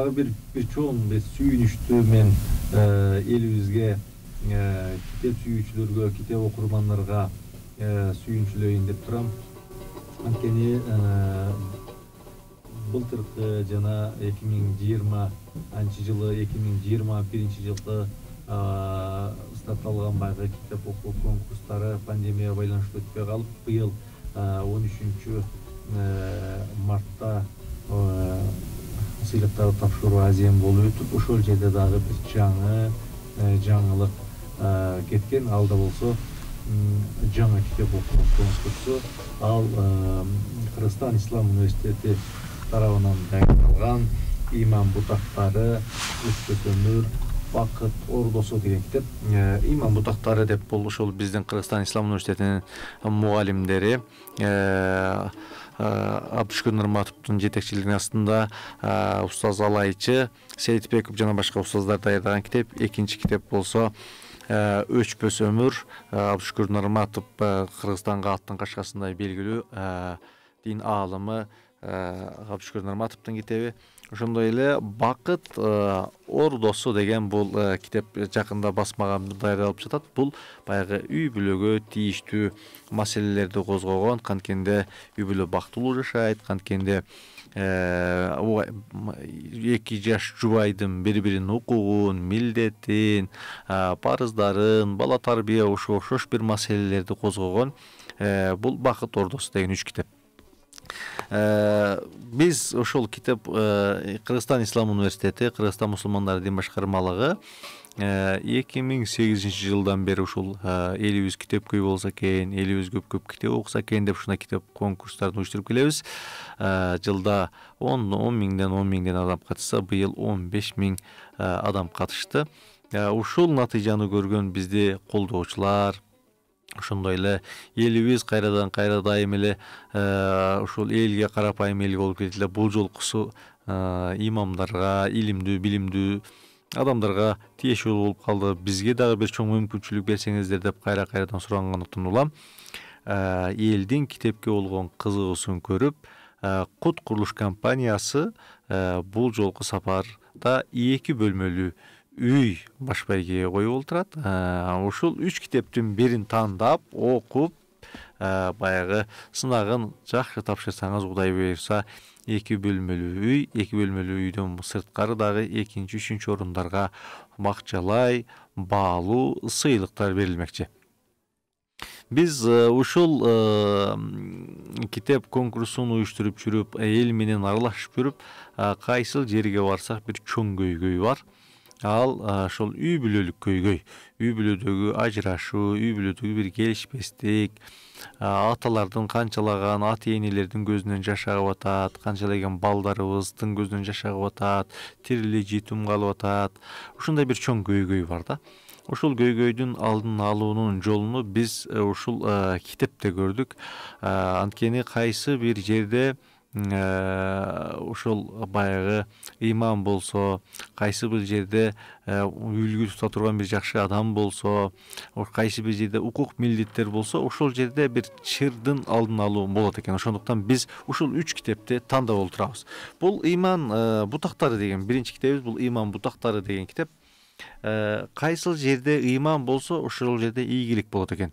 дагы бир бир чоң сүйүнүчтүү мен элибизге китеп сүйүүчүлөргө китеп окурмандарга сүйүнчүлөйүн деп турам анткени былтыркы жана эки миң жыйырманчы жылы эки миң жыйырма биринчи жылкы старталган баягы китеп окуу конкурстары пандемияга байланыштуу өтпөй калып быйыл он үчүнчү мартта сыйлыктарды тапшыруу азем болуп өтүп ошол жерде дагы бир жаңы жаңылык кеткен ал да болсо жаңы китеп окугуңуз келсе ал кыргызстан ислам университети тарабынан даярдалган иман бутактары үч өмүр бакыт ордосу деген китеп иман бутактары деп бул ушул биздин кыргызстан ислам университетинин мугалимдери Э, абдышкөн нурматовдун жетекчилигинин астында устаз э, алайчы сейитбеков жана башка устаздар даярдаган китеп экинчи китеп болсо э, өчпөс өмүр абдышкүр нурматов кыргызстанга аттын качкасындай белгилүү дин аалымы абдышкүр нурматовдун китеби ошондой эле бакыт э, ордосу деген бул э, китеп жакында басмага даярдалып жатат бул баягы үй бүлөгө тийиштүү маселелерди козгогон канткенде үй бүлө бактылуу жашайт канткенде э, эки жаш жубайдын бири биринин укугун милдетин парыздарын бала тарбия ушуга окшош бир маселелерди козгогон бул бакыт ордосу деген үч китеп Э, биз ошол э, э, китеп кыргызстан ислам университети кыргызстан мусулмандар дин башкармалыгы эки миң сегизинчи жылдан бери ушул элибиз китепкөй болсо экен элибиз көп көп китеп окуса экен деп ушундай китеп конкурстарын уюштуруп келебиз жылда он он миңден он миңден адам катышса быйыл он беш миң адам катышты ушул натыйжаны көргөн бизди колдоочулар ошондой эле элибиз кайрадан кайра дайым эле ушул элге карапайым эл болуп эле бул жолкусу э, имамдарга илимдүү билимдүү адамдарга тиешелүү болуп калды бизге дагы бир чоң мүмкүнчүлүк берсеңиздер деп кайра кайрадан сурангандыктан улам э, элдин китепке болгон кызыгуусун көрүп э, кут курулуш компаниясы бул жолку сапарда эки бөлмөлүү үй баш байгеге коюп отурат ушул үч китептин бирин тандап окуп баягы сынагын жакшы тапшырсаңыз кудай буюрса эки бөлмөлүү үй эки бөлмөлүү үйдөн сырткары дагы экинчи үчүнчү орундарга бакчалай баалуу сыйлыктар берилмекчи биз ушул китеп конкурсун уюштуруп жүрүп эл менен аралашып жүрүп кайсыл жерге барсак бир чоң көйгөй бар ал ошол үй бүлөлүк көйгөй үй бүлөдөгү ажырашуу үй бүлөдөгү бир келишпестик аталардын канчалаган ата энелердин көзүнөн жаш агып атат канчалаган балдарыбыздын көзүнөн жаш агып атат тирили жетим калып атат ушундай бир чоң көйгөй бар да ушул көйгөйдүн алдын алуунун жолуну биз э, ушул э, китепте көрдүк анткени кайсы бир жерде Э, ушул баягы имам болсо кайсы бир жерде э, үлгү тута турган бир жакшы адам болсо кайсы бир жерде укук милдеттер болсо ошол жерде бир чырдын алдын алуу болот экен ошондуктан биз ушул үч китепти тандап отурабыз бул ыйман э, бутактары деген биринчи китебибиз бул ыйман бутактары деген китеп Э, қайсыл жерде иман болса ошол жерде ийгилик болот экен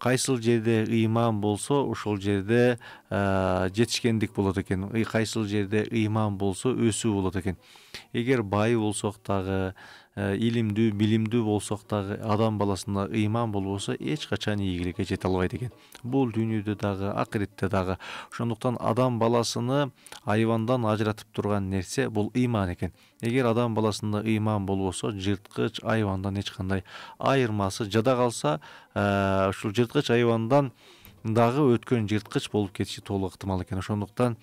кайсыл жерде ыйман болсо ошол жерде жетишкендик болот экен Қайсыл жерде ыйман болсо өсүү болот экен эгер бай болсок дагы Э, илимдүү билимдүү болсок дагы адам баласына ыйман болбосо эч качан ийгиликке жете албайт экен бул дүйнөдө дагы акыретте дагы ошондуктан адам баласыны айвандан ажыратып турган нерсе бул ыйман экен эгер адам баласында ыйман болбосо жырткыч айбандан эч кандай айырмасы жада калса э, ушул жырткыч айбандан дагы өткөн жырткыч болуп кетиши толук ыктымал экен ошондуктан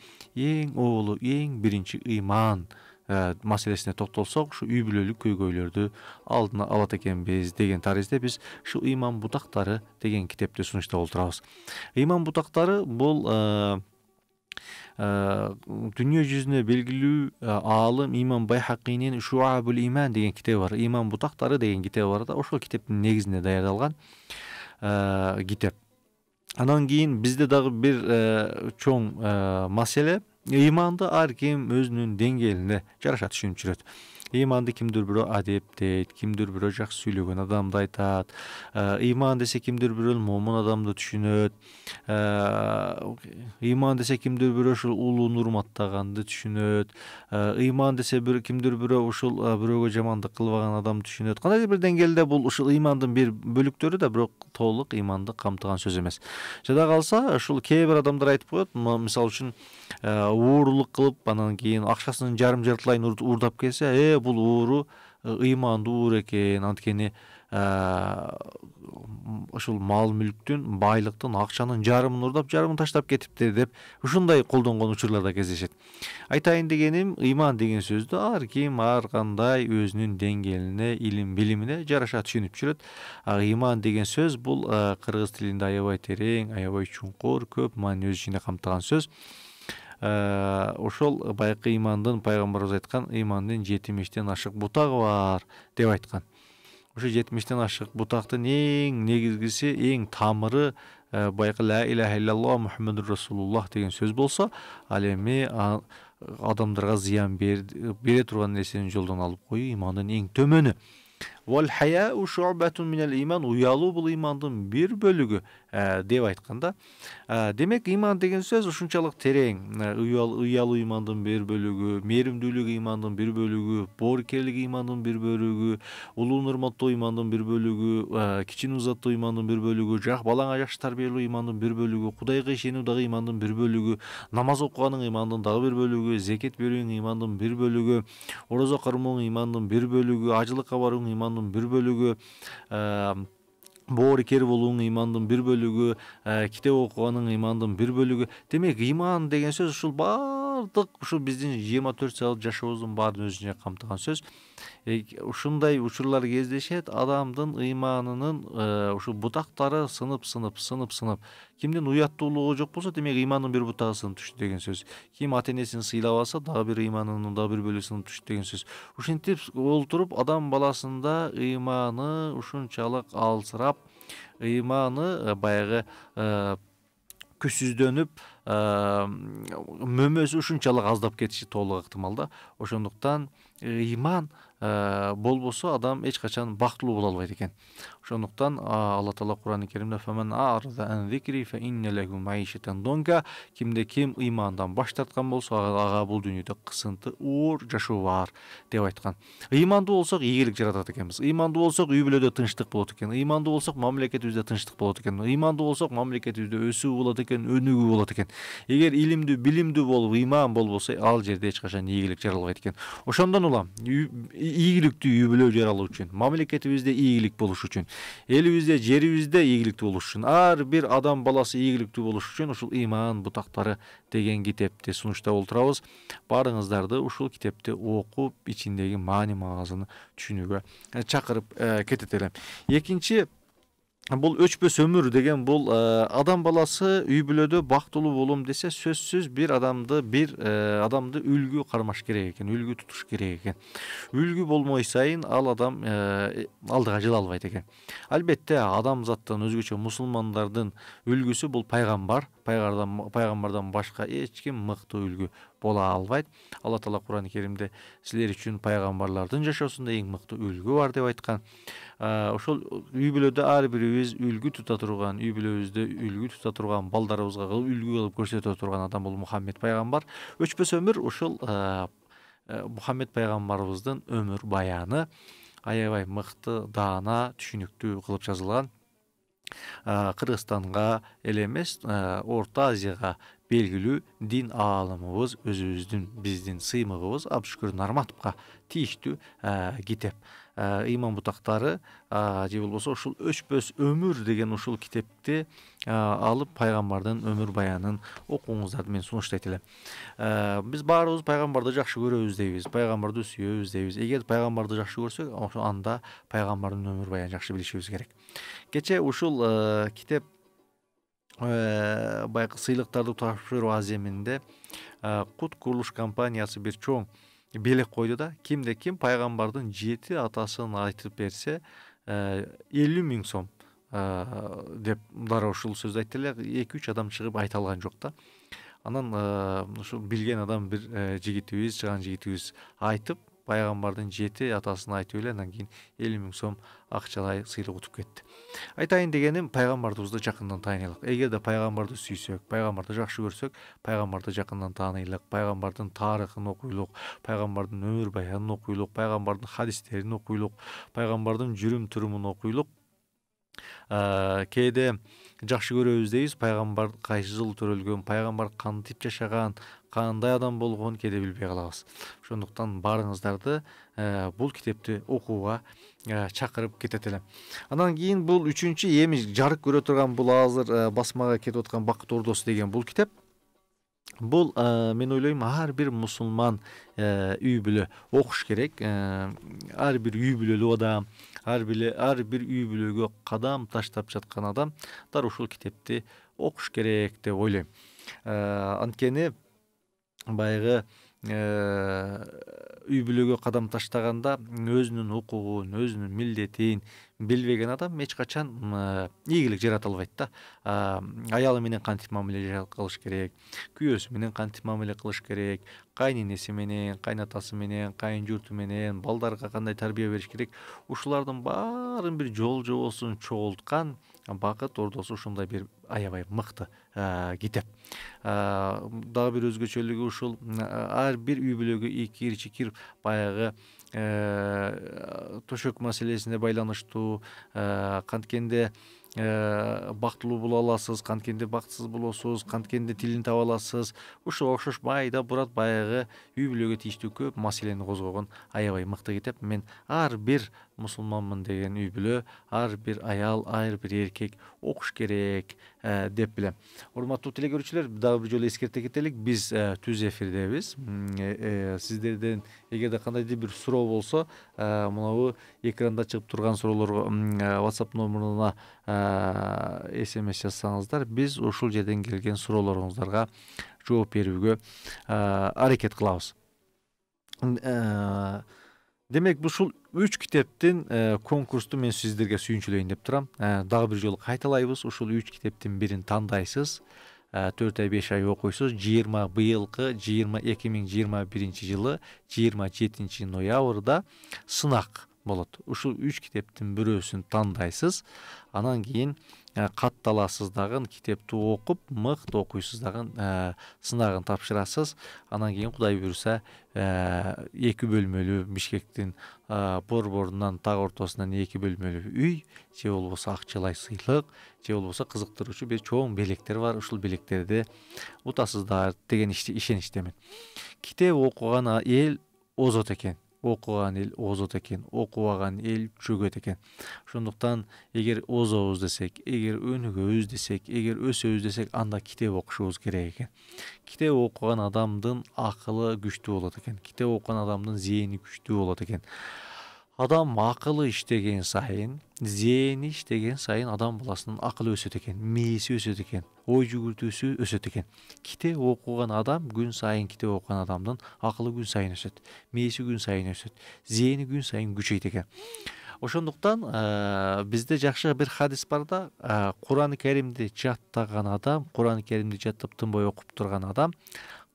эң оолу эң биринчи ыйман ә, маселесине токтолсок ушу үй бүлөлүк көйгөйлөрдү алдына алат экенбиз деген таризде биз ушул ыйман бутактары деген китепти сунуштап отурабыз ыйман бутактары бул дүние жүзүнө белгилүү аалым имам байхакинин шуабул иман деген китеби бар иман бутактары деген китеби бар да ошол китептин негизинде даярдалган китеп Анан кийин бизде дагы бир чоң маселе иманды ар ким өзүнүн деңгээлине жараша түшүнчүлөт иманды кимдир бирөө адеп дейт кимдир бирөө жакшы сүйлөгөн адамды айтат ыйман десе кимдир бирөө момун адамды түшүнөт ыйман десе кимдир бирөө ушул улууну урматтаганды түшүнөт ыйман десе бир кимдир бирөө ушул бирөөгө жамандык кылбаган адамды түшүнөт кандайдыр бир деңгээлде бул ушул ыймандын бир бөлүктөрү да бирок толук ыйманды камтыган сөз эмес жада калса ушул кээ бир адамдар айтып коет мисалы үчүн уурулук кылып анан кийин акчасынын жарым жартылайын уурдап келсе э бул ууру ыймандуу уур экен анткени ушул мал мүлктүн байлыктын акчанын жарымын урдап жарымын таштап кетиптир деп ушундай колдонгон учурлар да кездешет айтайын дегеним ыйман деген сөздү ар ким ар кандай өзүнүн деңгээлине илим билимине жараша түшүнүп жүрөт ыйман деген сөз бул кыргыз тилинде аябай терең аябай чуңкур көп маанини өз ичинде камтыган сөз ошол э, байкы ыймандын пайгамбарыбыз айткан ыймандын жетимиштен ашык бутагы бар деп айткан ошо жетимиштен ашык бутактын эң негизгиси эң тамыры э, баягы ла илаха илляллах мухаммадур расулуллах деген сөз болсо ал эми адамдарга зыян бере турган нерсени жолдон алып коюу имандын эң төмөнү уялуу бул имандын бир бөлүгү ә, деп айтқанда ә, демек иман деген сөз ушунчалык терең уялуу ұял, имандың бір бөлігі мейірімділік имандың бір бөлігі боорукерлик имандың бір бөлігі улууну урматтоо имандың бір бөлігі ә, кичине узаттоо имандың бир бөлүгү жақ балаңа жакшы тәрбиелеу имандың бир бөлүгү кудайга ишенүү дагы имандың бир бөлүгү намаз окуганың имандың дагы бір бөлігі зекет берүүң бір бир бөлүгү орозо кармооң бір бир бөлүгү ажылыкка барууң бір бир бөлүгү боорикер болууң ыймандын бир бөлүгү э, китеп окуганын ыймандын бир бөлүгү демек ыйман деген сөз ушул баардык ушул биздин жыйырма төрт саат жашообуздун баарын өз камтыган сөз ушундай учурлар кездешет адамдын ыйманынын ушу бутактары сынып сынып сынып сынып кимдин уяттуулугу жок болсо демек ыйманынын бир бутагы сынып түштү деген сөз ким ата энесин сыйлабаса дагы бир ыйманынын дагы бир бөлүгү сынып түштү деген сөз ушинтип олтуруп адам баласында ыйманы ушунчалык алсырап ыйманы баягы күчсүздөнүп мөмөсү ушунчалык аздап кетиши толук ыктымал да ошондуктан ыйман Э, болбосо адам эч качан бактылуу боло албайт экен ошондуктан алла таала курани керимде кимде ким ыймандан баш тарткан болсо ага бул дүйнөдө кысынты оор жашоо бар деп айткан ыймандуу болсок ийгилик жаратат экенбиз ыймандуу болсок үй бүлөдө тынчтык болот экен ыймандуу болсок мамлекетибизде тынчтык болот экен ыймандуу болсок мамлекетибизде өсүү болот экен өнүгүү болот экен эгер илимдүү билимдүү болуп ыйман болбосо ал жерде эч качан ийгилик жаралбайт экен ошондон улам ийгиликтүү үй бүлө жер алуу үчүн мамлекетибизде ийгилик болуш үчүн элибизде жерибизде ийгиликтүү болуш үчүн ар бир адам баласы ийгиликтүү болуш үчүн ушул ыйман бутактары деген китепти сунуштап отурабыз баарыңыздарды ушул китепти окуп ичиндеги маани маңызын түшүнүүгө чакырып кетет элем экинчи бұл өшпес өмір деген бұл ә, адам баласы үй бүлөдө бактылуу болом десе сөзсүз бир адамды бир ә, адамды үлгү кармаш керек экен үлгү тутуш керек экен үлгү болмой сайын ал адам ә, алдыга жыла албайт экен албетте адамзаттын өзгөчө мусулмандардын үлгүсү бул пайгамбар пайгамбардан башка эч ким мыкты үлгү бола албайт алла таала курани керимде силер үчүн пайгамбарлардын жашоосунда эң мыкты үлгү бар деп айткан Ә, ошол үй бүлөдө ар бирибиз үлгү тута турган үй бүлөбүздө үлгү тута турган балдарыбызга үлгү кылып көрсөтө турган адам бул мухаммед пайгамбар өчпөс өмүр ошол ә, ә, мухаммед пайгамбарыбыздын өмүр баяны аябай мыкты даана түшүнүктүү кылып жазылган кыргызстанга эле эмес орто азияга белгилүү дин аалымыбыз өзүбүздүн биздин сыймыгыбыз абдышүкүр нарматовго тийиштүү китеп ыйман э, бутактары э, же болбосо ушул өчпөс өмүр деген ушул китепти э, алып пайгамбардын өмүр баянын окууңуздар мен сунуштайт элем биз баарыбыз пайгамбарды жакшы көрөбүз дейбиз пайгамбарды сүйөбүз дейбиз эгер пайгамбарды жакшы көрсөк анда пайгамбардын өмүр баянын жакшы билишибиз керек Кече ушул китеп баягы сыйлыктарды тапшыруу аземинде кут курулуш компаниясы бир чоң белек койду да кимде ким пайгамбардын жети атасын айтып берсе элүү ә, миң сом ә, деп дароо ушул сөздү айтты эле эки үч адам чыгып айта алган жок да анан ушул ә, билген адам бир жигитибиз чыгаан жигитибиз айтып пайғамбардың жеті атасын айтып анан кийин элүү миң сом акчалай сыйлық ұтып кетті айтайын дегенім пайгамбарыбызды жақыннан егер эгерде пайғамбарды сүйсөк пайғамбарды жақсы көрсөк пайғамбарды жақыннан тааныйлык пайғамбардың тарыхын окуйлук пайғамбардың өмүр баянын окуйлук хадистерін хадистерин окуйлук пайгамбардын жүрүм турумун окуйлук кээде жакшы көрөбүз дейбиз пайгамбар кайсы жылы төрөлгөн пайгамбар кантип жашаган кандай адам болгонун кээде билбей калабыз ошондуктан баарыңыздарды ә, бул китепти окууга чакырып ә, кетет элем анан кийин бул үчүнчү эми жарык көрө турган бул азыр ә, басмага кетип аткан бакыт ордосу деген бул китеп бул мен ойлойм ар бир мусулман үй бүлө окуш керек ар бир үй бүлөлүү адам ар ар бир үй бүлөгө кадам таштап жаткан адам дал ушул китепти окуш керек деп ойлойм анткени баягы э, үй бүлөгө кадам таштаганда өзүнүн укугун өзүнүн милдетин билбеген адам эч качан э, ийгилик жарата албайт да аялы менен кантип мамиле кылыш керек күйөөсү менен кантип мамиле кылыш керек кайненеси менен кайнатасы менен кайын журту менен балдарга кандай тарбия бериш керек ушулардын баарын бир жол жобосун чогулткан бакыт ордосу ушундай бир аябай мыкты ә, китеп ә, дагы бир өзгөчөлүгү ушул ар ә, бир үй бүлөгө икир чикир баягы төшөк маселесине байланыштуу канткенде бактылуу боло аласыз канткенде бактысыз болосуз канткенде тилин таба аласыз ушуга окшош майда бурат баягы үй бүлөгө тийиштүү көп маселени козгогон аябай мыкты китеп мен ар бир мұсылманмын деген үй бүлө ар бир аял ар бир эркек окуш керек деп билем урматтуу телекөрүүчүлөр дагы бир жолу эскерте кетелик биз түз эфирдебиз ә, сиздерден эгерде кандайдыр бир суроо болсо ә, мынабу экранда чыгып турган суроолорго whatsapp номуруна смс жазсаңыздар биз ушул жерден келген суроолоруңуздарга жооп берүүгө аракет кылабыз демек ушул үч китептин конкурсту мен сиздерге сүйүнчүлөйүн деп турам дагы бир жолу кайталайбыз ушул үч китептин бирин тандайсыз төрт ай беш ай окуйсуз жыйырма быйылкы жыйырма эки миң жыйырма биринчи жылы жыйырма жетинчи ноябрда сынак болот ушул үч китептин бирөөсүн тандайсыз анан кийин Ә, қатты аласыз дағын китепті оқып мықты оқисыз дағын ә, сынағын тапсырасыз анан кейін құдай бұйырса ә, екі бөлмөлүү бишкектин ә, борборунан так ортасынан екі бөлмөлүү үй же болбосо акчалай сыйлық же болбосо кызыктыруучу бир чоң белектер бар ушул белектерди утасыздар деген ишеничтемин китеп окуган эл озот экен оқыған ел озат екен оқымаған ел жөгет екен сондықтан егер озауыз десек егер өз десек егер өсөбүз десек анда китеп окушубуз керек экен китеп окуган адамдын ақылы күчтүү болот экен китеп окуган адамдын зээни күчтүү болот экен адам ақылы іштеген сайын зейіні іштеген сайын адам баласының ақылы өседі екен мейісі өседі екен ой жүгіртүүсү өсөт екен китеп оқыған адам күн сайын китеп оқыған адамның ақылы күн сайын өсөт мээси күн сайын өсөт зээни күн сайын күчөйт екен ошондуктан э, бизде жакшы бир хадис бар да курани э, каримди жаттаган адам курани каримди жаттап тынбай окуп турган адам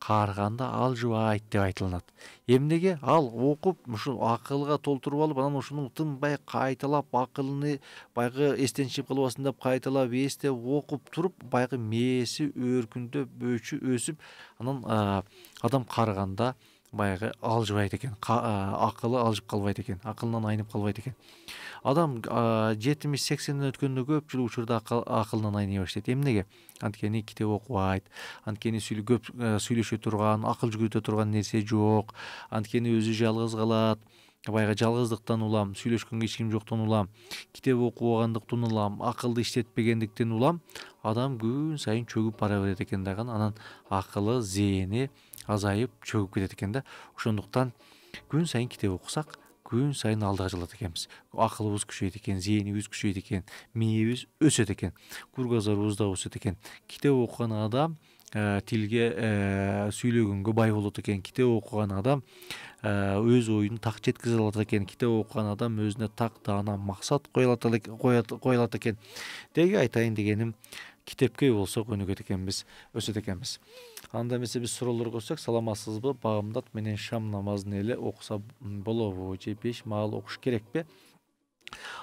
қарғанда ал жуа айт деп айтылынады емнеге ал оқып ушул ақылға толтырып алып анан ушуну тынбай кайталап акылыны баягы эстен чыгып калбасын деп кайталап эстеп окуп туруп баягы мээси өркүндөп өсүп анан адам қарғанда, баяғы алжыбайды екен ақылы алжып қалбайды екен ақылынан айнып қалбайды екен адам жетимиш сексенден өткөндө көпчүлүк учурда акылынан айный баштайт эмнеге анткени китеп окубайт анткени көп сүйлөшө турган акыл жүгүртө турган нерсе жок анткени өзү жалгыз калат баягы жалгыздыктан улам сүйлөшкөнгө эч ким жоктон улам китеп окубагандыктан улам акылды иштетпегендиктен улам адам күн сайын чөгүп бара берет экен дагы анан акылы зээни азайып чөгүп кетеді екен да ошондуктан күн сайын китеп окусак күн сайын алдыга жылат экенбиз акылыбыз күчөйт экен зээнибиз күчөйт экен мээбиз өсөт экен кургазарыбыз да өсөт экен китеп окуган адам ә, тилге ә, сүйлөгөнгө бай болот экен китеп окуган адам ә, өз оюн так жеткизе алат экен китеп окуган адам өзүнө так даана максат кое алат экен деги айтайын дегеним китепке болса өнүгөт экенбиз өсөт экенбиз анда эмесе биз суроолор көрсөк саламатсызбы багымдат менен шам намазын эле окуса болобу же беш маал окуш керекпи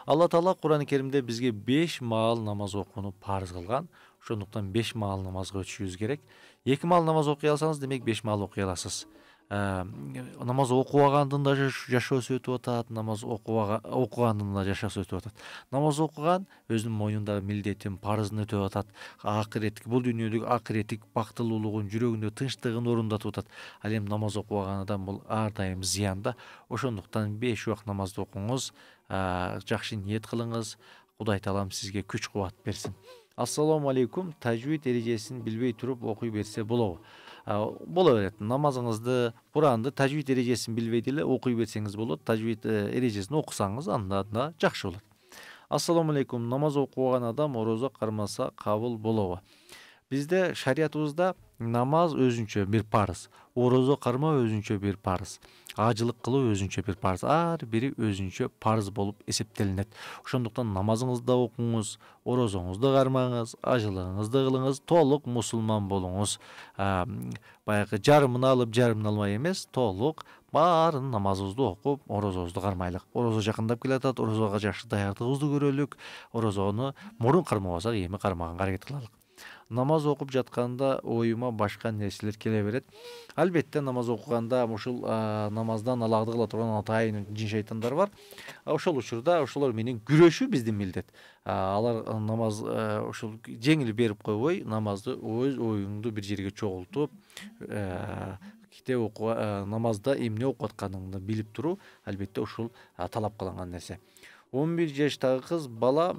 алла таала курани керимде бизге беш маал намаз окууну парыз кылган ошондуктан беш маал намазга өтүшүбүз керек эки маал намаз окуй алсаңыз демек беш маал окуй аласыз Э, намаз окубагандын да жашоосу өтүп атат намаз окугандын да жашоосу өтүп атат намаз окуган өзүнүн мойнундагы милдетин парызын өтөп атат акыретик бул дүйнөдөг акыреттик бактылуулугун жүрөгүндө тынчтыгын орундатып атат ал эми намаз окубаган адам бул ар дайым зыян да ошондуктан беш убак намазды окуңуз э, жакшы ниет кылыңыз кудай таалам сизге күч кубат берсин ассалому алейкум тажвид эрежесин билбей туруп окуй берсе болобу Ә, бола береді намазыңызды құранды тәжвид ережесін билбей деле оқи берсеңіз болады ә, ережесін оқысаңыз анда жақсы болады ассалому алейкум намаз оқыған адам ораза қармаса қабыл болобу бізде шариятыбызда намаз өзүнчө бір парыз орозо қармау өзүнчө бір парыз ажылык кылуу өзүнчө бир парз ар бири өзүнчө парыз болуп эсептелинет ошондуктан намазыңызды да окуңуз орозоңузду кармаңыз ажылыгыңызды кылыңыз толук мусулман болуңуз баягы жарымын алып жарымын алмай эмес толук баарын намазыбызды окуп орозобузду кармайлык орозо жакындап келатат орозого жакшы даярдыгыбызды көрөлүк орозону мурун кармабасак эми кармаганга аракет кылалык намаз окуп жатканда оюма башка нерселер келе берет албетте намаз окуганда ушул намаздан алаагды кыла турган атайын жин шайтандар бар ошол учурда ошолор менен күрөшүү биздин милдет алар намаз ушул жеңил берип койбой намазды өз оюңду бир жерге чогултуп китеп окуга намазда эмне окуп атканыңды билип туруу албетте ушул талап кылынган нерсе 11 жаштагы кыз бала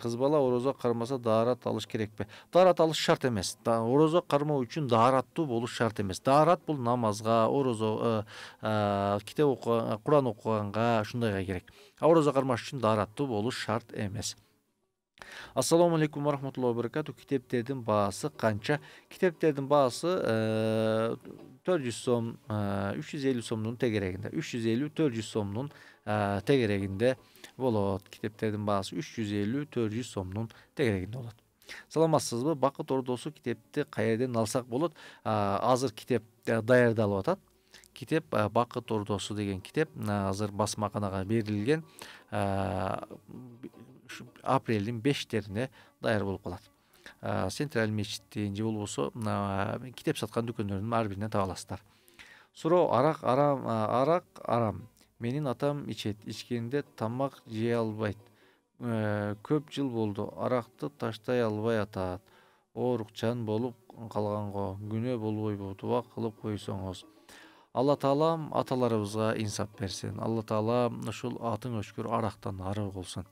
кыз бала орозо кармаса даарат алыш керекпи даарат алыш шарт эмес орозо кармоо үчүн даараттуу болуш шарт эмес даарат бул намазга орозо э, э, китеп окуганга куран э, окуганга ушундайга керек а орозо кармаш үчүн даараттуу болуш шарт эмес ассалому алейкум рахматулла баракату китептердин баасы канча китептердин баасы төрт жүз сом үч жүз элүү сомдун тегерегинде үч жүз элүү төрт жүз сомдун тегерегинде болот китептердин баасы үч жүз элүү төрт жүз сомдун тегерегинде болот саламатсызбы бакыт ордосу китепти каерден алсак болот азыр китеп э, даярдалып атат китеп э, бакыт ордосу деген китеп азыр басмаканага берилген э, апрелдин бештерине даяр болуп калат центральный мечиттин же болбосо китеп саткан дүкөндөрдүн ар биринен таба аласыздар суроо арак арам арак арам менин атам ичет ичкенде тамак жей албайт э, көп жыл болду аракты таштай албай атат оорукчан болуп калганго күнөө болбойбу дуба кылып койсоңуз алла таалам аталарыбызга инсап берсин алла таалам ушул атың өшкүр арактан ары болсун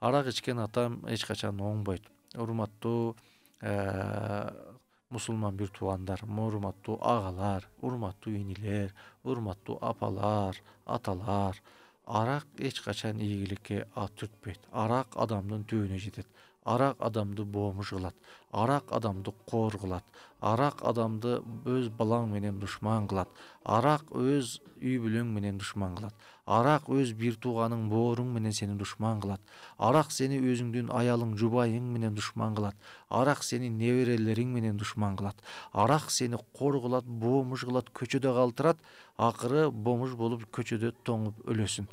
арак ичкен атам эч качан оңбойт урматтуу э, Müslüman bir tuğandarım hurmatlı ağalar, hurmatlı iniler, hurmatlı apalar, atalar. Arak hiç kaçan iyilikке at ah, tütbet. Arak adamın tüyüne jidet. арақ адамды бомж қылады арақ адамды қор қылады арақ адамды өз балаң менен душман қылады арақ өз үй бүлөң менен душман қылады арақ өз бир тууганың бооруң менен сени душман кылат арақ сени өзүңдүн аялың жубайың менен душман кылат арақ сени неберелериң менен душман кылат арақ сени кор кылат бомж кылат көчөдө калтырат акыры бомж болуп көчөдө тоңуп өлөсүң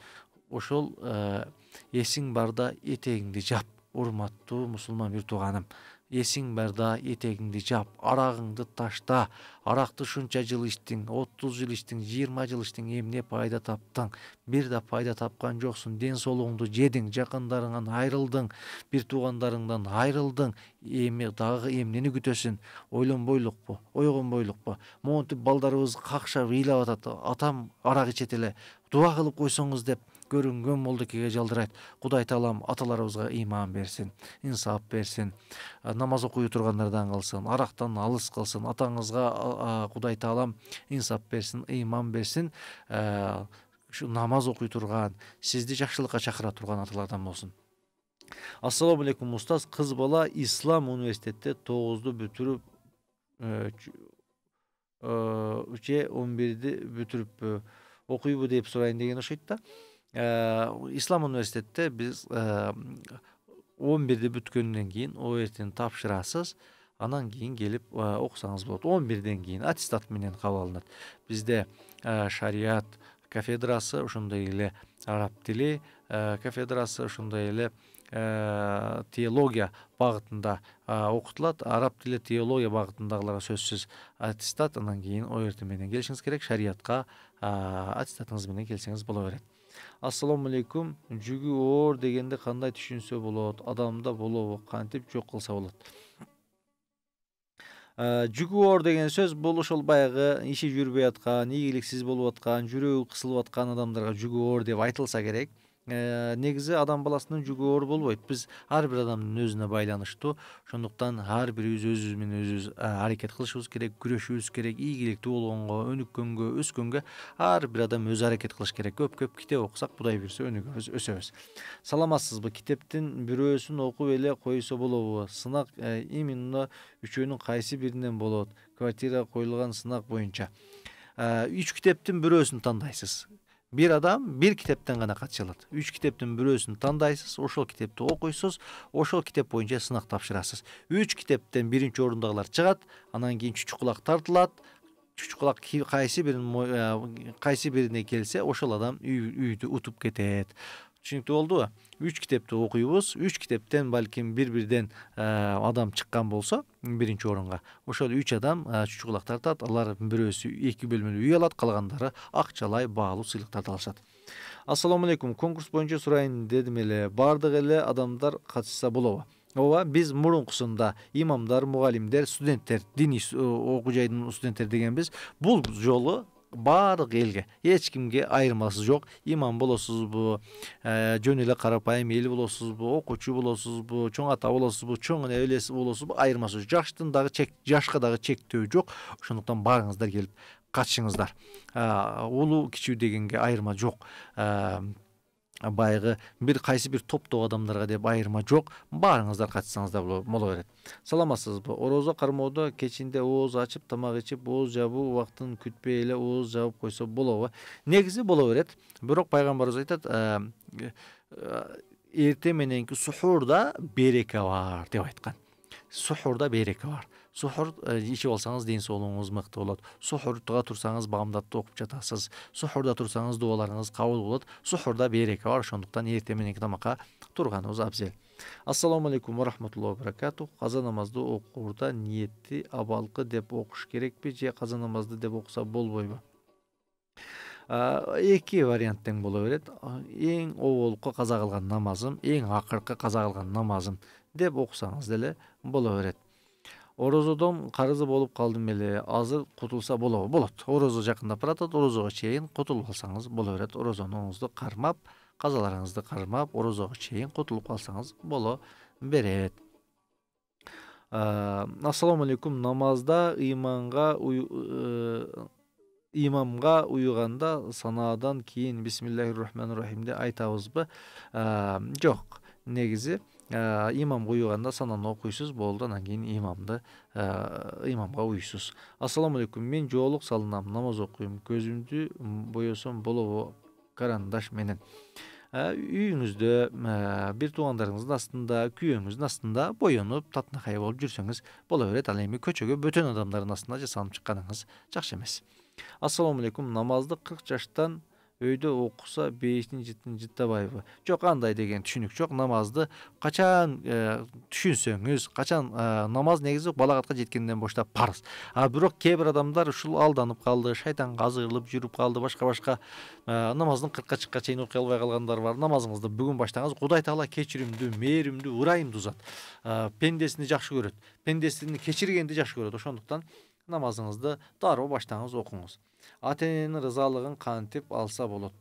ошол эсиң барда этегиңди жап урматтуу мусулман бир тууганым эсиң барда этегиңди жап арагыңды ташта аракты ушунча жыл ичтиң отуз жыл ичтиң жыйырма жыл ичтиң эмне пайда таптың бир да пайда тапкан жоксуң ден соолугуңду жедиң жакындарыңан айрылдың бир туугандарыңдан айрылдың эми дагы эмнени күтөсүң ойлонбойлукпу ойгонбойлукпу монтип балдарыбыз какшап ыйлап атат атам арак ичет эле дуба кылып койсоңуз деп көрінген молдекеге жалдырайт құдай таалам аталарыбызга ыйман берсін инсап берсін ә, намаз окуй тургандардан қылсын арақтан алыс кылсын атаңызға құдай таалам инсап берсін ыйман берсін ушу ә, намаз окуй турган сізді жакшылыкка чакыра турган аталардан болсын ассалому алейкум устаз қыз бала ислам университетте тогузду бүтүрүп же ә, он бирди бүтүрүппү окуйбу деп сурайын деген окшойт да ислам университетте біз он бирди бүткөндөн кийин оетни тапшырасыз анан кейін келіп оқысаңыз болады. он бирден кейін аттестат менен кабыл бізде бизде шариат кафедрасы ошондой эле араб тили кафедрасы ошондой эле теология багытында окутулат араб тили теология багытындагыларга сөзсүз аттестат анан кийин орт менен келишиңиз керек шариятка ә, аттестатыңызбенен келсеңіз бола береді ассалаумағалейкум жүгі оор дегенде қандай түшүнсө болады адамда болобу кантип жок кылса болот жүгі оор деген сөз бұл ошол баягы иши жүрбей аткан игіліксіз болып жатқан жүрөгү қысылып жатқан адамдарға жүгі оор деп айтылса керек ә, негізі адам баласының жүгі оор болбойт биз ар бир адамдын өзүнө байланыштуу ошондуктан ар бирибиз өз өзүбүз өз өзүбүз аракет кылышыбыз керек күрөшүбүз керек ийгиликтүү болгонго өнүккөнгө өскөнгө ар бир адам өзү аракет кылыш керек көп көп китеп окусак кудай буюрса өнүгөбүз өсөбүз саламатсызбы китептин бирөөсүн окуп эле койсо болобу сынак э, именно үчөөнүн кайсы биринен болот квартира коюлган сынак боюнча э, үч китептин бирөөсүн тандайсыз бир адам бир китептен гана катыша алат үч китептин бирөөсүн тандайсыз ошол китепти окуйсуз ошол китеп боюнча сынак тапшырасыз үч китептен биринчи орундагылар чыгат анан кийин чүчүк тартылат чүчүк кулак кайсы бирин кайсы бирине келсе ошол адам үйдү утуп кетет түшүнүктүү болдубу үч китепти окуйбуз үч китептен балким бир бирден адам чыккан болсо биринчи орунга ошол үч адам чучу кулак тартат алар бирөөсү эки бөлмөлүү үй алат калгандары акчалай баалуу сыйлыктарды алышат ассалому алейкум конкурс боюнча сурайын дедим эле баардык эле адамдар катышса болобу ооба биз мурункусунда имамдар мугалимдер студенттер диний окуу жайдын студенттери дегенбиз бул жолу баардык элге эч кимге айырмасы жок имам болосузбу э, жөн эле карапайым эл болосузбу окуучу болосузбу чоң ата болосузбу чоң эле болосузбу айырмасы жок жаштын дагы жашка дагы чектөө жок ошондуктан баарыңыздар келип катышыңыздар э, улуу кичүү дегенге айырма жок э, баягы бир кайсы бир топтогу адамдарга деп айырма жок баарыңыздар катышсаңыздар боло берет саламатсызбы орозо кармоодо кечинде ооз ачып тамак ичип ооз жабуу убактын күтпөй эле ооз жабып койсо болобу негизи боло берет бирок пайгамбарыбыз айтат эртең «Ә, ә, мененки сухурда береке бар деп айткан сухурда береке бар сухур ичип алсаңыз ден соолугуңуз мыкты болот сухурга турсаңыз баамдатты окуп жатасыз сухурда турсаңыз дубаларыңыз кабыл болот сухурда береке бар ошондуктан эртең мененки тамакка турганыбыз абзел ассалому алейкум ва рахматуллахи баракату каза намазды окуурда ниетти абалкы деп окуш керекпи же каза намазды деп окуса болбойбу эки вариант тең боло берет эң оболку каза кылган намазым эң акыркы каза кылган намазым деп окусаңыз деле боло берет орозодон карызы болуп калдым эле азыр кутулса болобу болот орозо жакындап баратат орозого чейин кутулуп алсаңыз боло берет орозонуңузду кармап казаларыңызды кармап орозого чейин кутулуп калсаңыз боло берет ә, ассалому алейкум намазда ыйманга ә, имамга уюганда санаадан кийин бисмиллахи рахманир рахимди айтабызбы ә, жок негизи Имам куюганда ұйығанда сананы оқисыз болды анан кийин имамды ә, имамга уйсуз ассаламу алейкум мен жоолук салынам намаз окуйм көзүмдү боесом болобу карандаш менен үйүңүздө бир туугандарыңыздын астында күйөөңүздүн астында боенуп татынакай болуп жүрсөңүз боло берет ал эми көчөгө бөтөн адамдардын астында жасалынып чыкканыңыз жакшы эмес ассалому алейкум намазды кырк жаштан өйдө окуса бейиштин жытын жыттабайбы жок андай деген түшүнүк жок намазды качан э, түшүнсөңүз качан э, намаз негизи балагатка жеткенден баштап парыз а бирок кээ бир адамдар ушул алданып калды шайтанга азыгырылып жүрүп калды башка башка э, намаздын кыркка чыкка чейин окуй албай калгандар бар намазыңызды бүгүн баштаңыз кудай таала кечиримдүү мээримдүү ырайымдуу зат пендесини жакшы көрөт пендесини кечиргенди жакшы көрөт ошондуктан намазыңызды дароо баштаңыз окуңуз ата эненин ырызалыгын кантип алса болот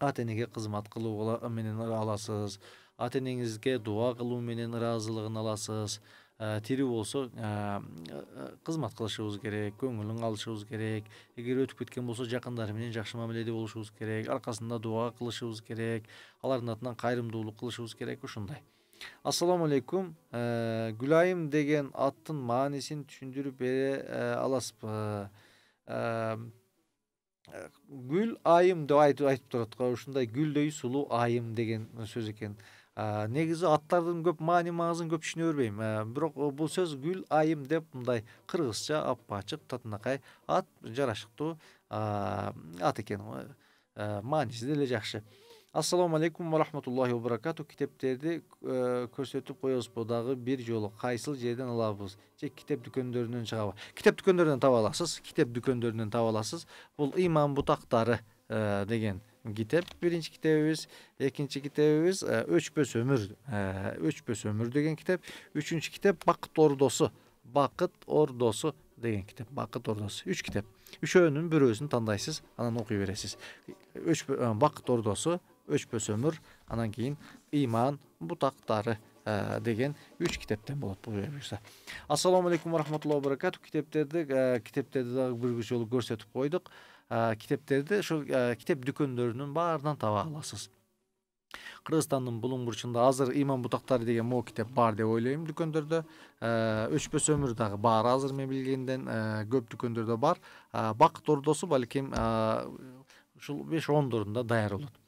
ата энеге кызмат кылуу менен аласыз ата энеңизге дуа кылуу менен ыраазылыгын аласыз ә, тирүү болсо кызмат ә, ә, кылышыбыз керек көңүлүн алышыбыз керек эгер өтүп кеткен болсо жакындары менен жакшы мамиледе болушубуз керек аркасында дуа кылышыбыз керек алардын атынан кайрымдуулук кылышыбыз керек ушундай ассалому алейкум гүлайым деген аттын маанисин түшүндүрүп бере аласызбы гүл айым деп айтып айтып турат го ушундай гүлдөй сулуу айым деген сөз экен э, Негізі аттардын көп маани маңызын көп түшүнө бербейм э, бирок э, бул сөз гүл айым деп мындай кыргызча аппа ачык татынакай ат жарашыктуу ат экен маңызды деле жакшы ассалауму алейкум ва рахматуллахи ва баракату китептерди көрсөтүп коебуз дагы бир жолу кайсыл жерден алабыз же китеп дүкөндөрүнөн чыгабы китеп дүкөндөрүнөн таба аласыз китеп дүкөндөрүнөн таба аласыз бул ыйман бутактары деген китеп биринчи китебибиз экинчи китебибиз өчпөс өмүр өчпөс өмүр деген китеп үчүнчү китеп бакыт ордосу бакыт ордосу деген китеп бакыт ордосу үч китеп үчөөнүн бирөөсүн тандайсыз анан окуй бересиз бакыт ордосу өшпөс өмүр анан кийин ыйман бутактары деген үч китептен болот бул буюрса ассалому алейкум ва баракатух китептерди китептерди дагы бир жолу көрсөтүп койдук китептерди ошо китеп дүкөндөрүнүн баарынан таба аласыз кыргызстандын булуң бурчунда азыр ыйман бутактары деген могу китеп бар деп ойлойм дүкөндөрдө өчпөс өмүр дагы бар азыр мен билгенден көп дүкөндөрдө бар бакыт ордосу балким ушул беш ондорунда даяр болот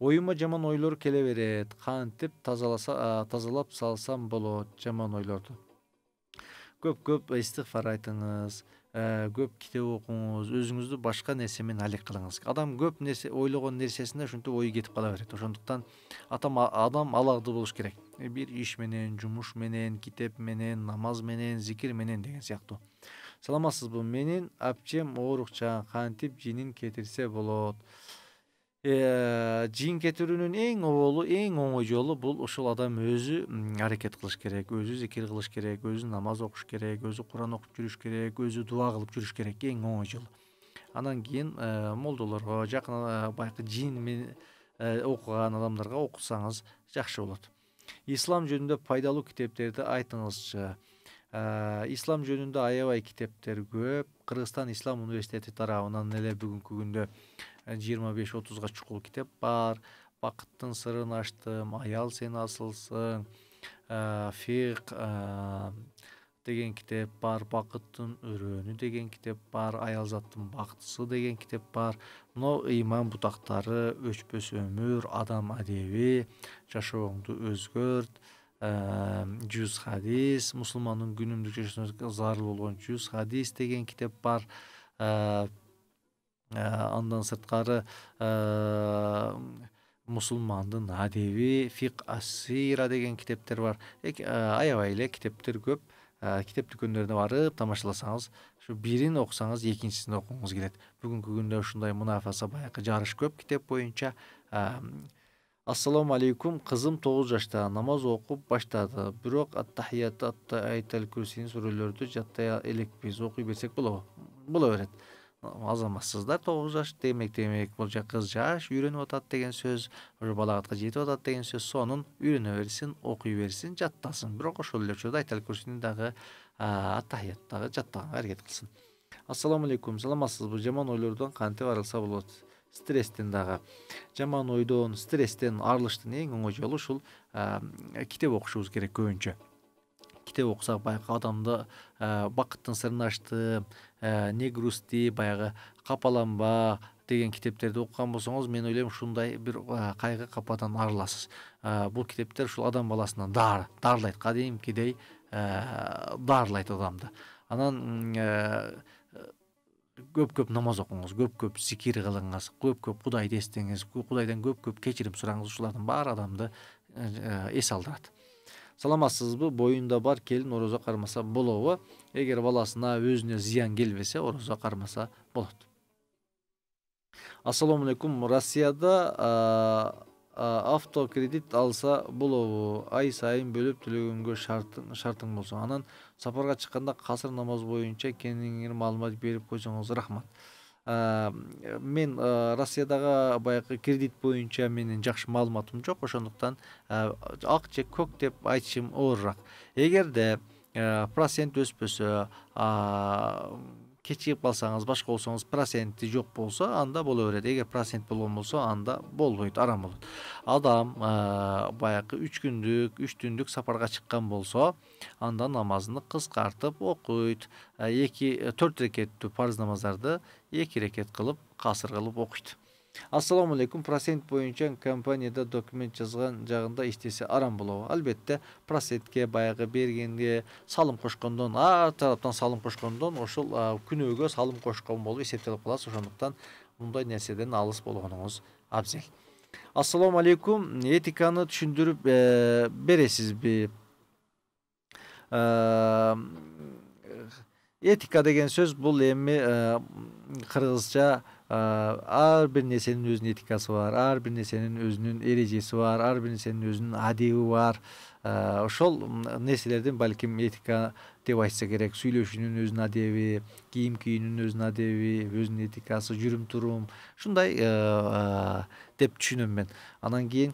оюма жаман ойлор келе берет кантип тазаласа тазалап салсам болот жаман ойлорду көп көп истигфар айтыңыз көп китеп окуңуз өзүңүздү башка нерсе менен алек кылыңыз адам көп нерсе ойлогон нерсесине ушинтип ою кетип кала берет ошондуктан атам адам аларды болуш керек бир иш менен жумуш менен китеп менен намаз менен зикир менен деген сыяктуу саламатсызбы менин апчем оорукча кантип жинин кетирсе болот жин кетирүүнүн эң оболу эң оңой жолу бул ошол адам өзү аракет кылыш керек өзү зикир кылыш керек өзү намаз окуш керек өзү куран окуп жүрүш керек өзү дуа кылып жүрүш керек эң оңой жолу анан кийин молдолорго жакын баягы жин менен окуган адамдарга окутсаңыз жакшы болот ислам жөнүндө пайдалуу китептерди айтыңызчы ислам жөнүндө аябай китептер көп кыргызстан ислам университети тарабынан эле бүгүнкү күндө жыйырма беш отузга чукул китеп бар бакыттын сырын ачтым аял сен асылсың ә, фик ә, деген китеп бар бакыттын өрөөнү деген китеп бар аялзаттын бактысы деген китеп бар мына ыйман бутактары өчпөс өмүр адам адеби жашооңду өзгөрт ә, жүз хадис мусулмандын күнүмдүк жашоосуна зарыл болгон жүз хадис деген китеп бар андан сырткары мусулмандын адеби фик ассира деген китептер бар аябай эле китептер көп китеп дүкөндөрүнө барып тамашаласаңыз ушу бирин окусаңыз экинчисин окугуңуз келет бүгүнкү күндө ушундай мунафаса баягы жарыш көп китеп боюнча ассалому алейкум кызым тогуз жашта намаз окуп баштады бирок аттахият айтал курсин сүрөлөрдү жаттай элекпиз окуй берсек болобу боло берет азаматсыздар тогуз бул жак кыз жаш үйрөнүп атат деген сөз уже балагатка жетип атат деген сөз сонун үйрөнө берсин окуй берсин жаттасын бирок ошол эле учурда айта көрсүн дагы атаят дагы жаттаганга аракет кылсын ассалому алейкум саламатсызбы жаман ойлордон кантип арылса болот стресстен дагы жаман ойдон стресстен арылыштын эң оңой жолу ушул китеп окушубуз керек көбүнчө китеп окусак баягы адамды бакыттын сырын ачты ә, не грусти баяғы қапаланба деген кітептерді оқыған болсаңыз мен ойлаймын шундай бір ә, қайғы қападан арыласыз ә, бұл кітептер шул адам баласына дар дарлайды қадим кедей ә, дарлайды адамды анан ә, көп көп намаз оқыңыз көп көп зикир қылыңыз көп көп құдайды естеңіз құдайдан көп көп кешірім сұраңыз ушулардын бар адамды ә, ә, ес алдырады саламатсызбы бойында бар келін ораза қармаса болобу егер баласына өзіне зиян келбесе ораза қармаса болады ассалауму алейкум россияда автокредит алса бұл ай сайын бөліп төлегенге шартың, шартың болса анан сапарға шыққанда қасыр намаз бойынша кеңири маалымат беріп қойсаңыз рахмат ә, мен ә, россиядағы баягы кредит бойынша менің жақсы маалыматым жоқ ошондуктан ә, ак же көк деп айтышым оорураак эгерде Э, процент өспөсө кечигип калсаңыз башка болсоңуз проценти жок болсо анда боло берет эгер процент болгон болсо анда болбойт арам болот адам э, баягы үч күндүк үч түндүк сапарга чыккан болсо анда намазын кыскартып окуйт эки төрт рекеттүү парыз намаздарды эки рекет кылып касыр кылып окуйт Ассаламу алейкум процент бойынша компанияда документ жазған жағында иштесе арам болобу албетте процентке баягы бергенге салым кошкондон ар тараптан салым кошкондон ошол күнөөгө салым кошкон болуп эсептелип каласыз ошондуктан мындай нерседен алыс болгонуңуз абзел ассалому алейкум этиканы түшүндүрүп бересіз бересизби этика деген сөз бул эми кыргызча ар бир нерсенин өзүнүн этикасы бар ар бир нерсенин өзүнүн эрежеси бар ар бир нерсенин өзүнүн адеби бар ошол нерселердин балким этика деп айтса керек сүйлөшүүнүн өзүнүн адеби кийим кийүүнүн өзүнүн адеби өзүнүн этикасы жүрүм турум ушундай деп түшүнөм мен анан кийин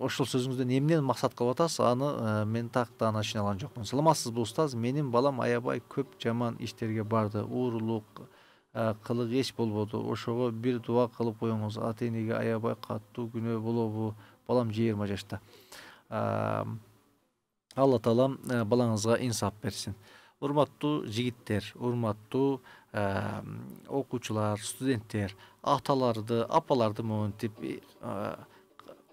ошол сөзүңүздөн эмнени максат кылып атасыз аны мен так даана түшүнө алган жокмун саламатсызбы устаз менин балам аябай көп жаман иштерге барды уурулук кылык ә, эч болбоду ошого бир дуа кылып коюңуз ата энеге аябай катуу күнөө болобу балам жыйырма жашта ә, алла таалам ә, балаңызга инсап берсин урматтуу жигиттер урматтуу окуучулар студенттер аталарды апаларды моунтип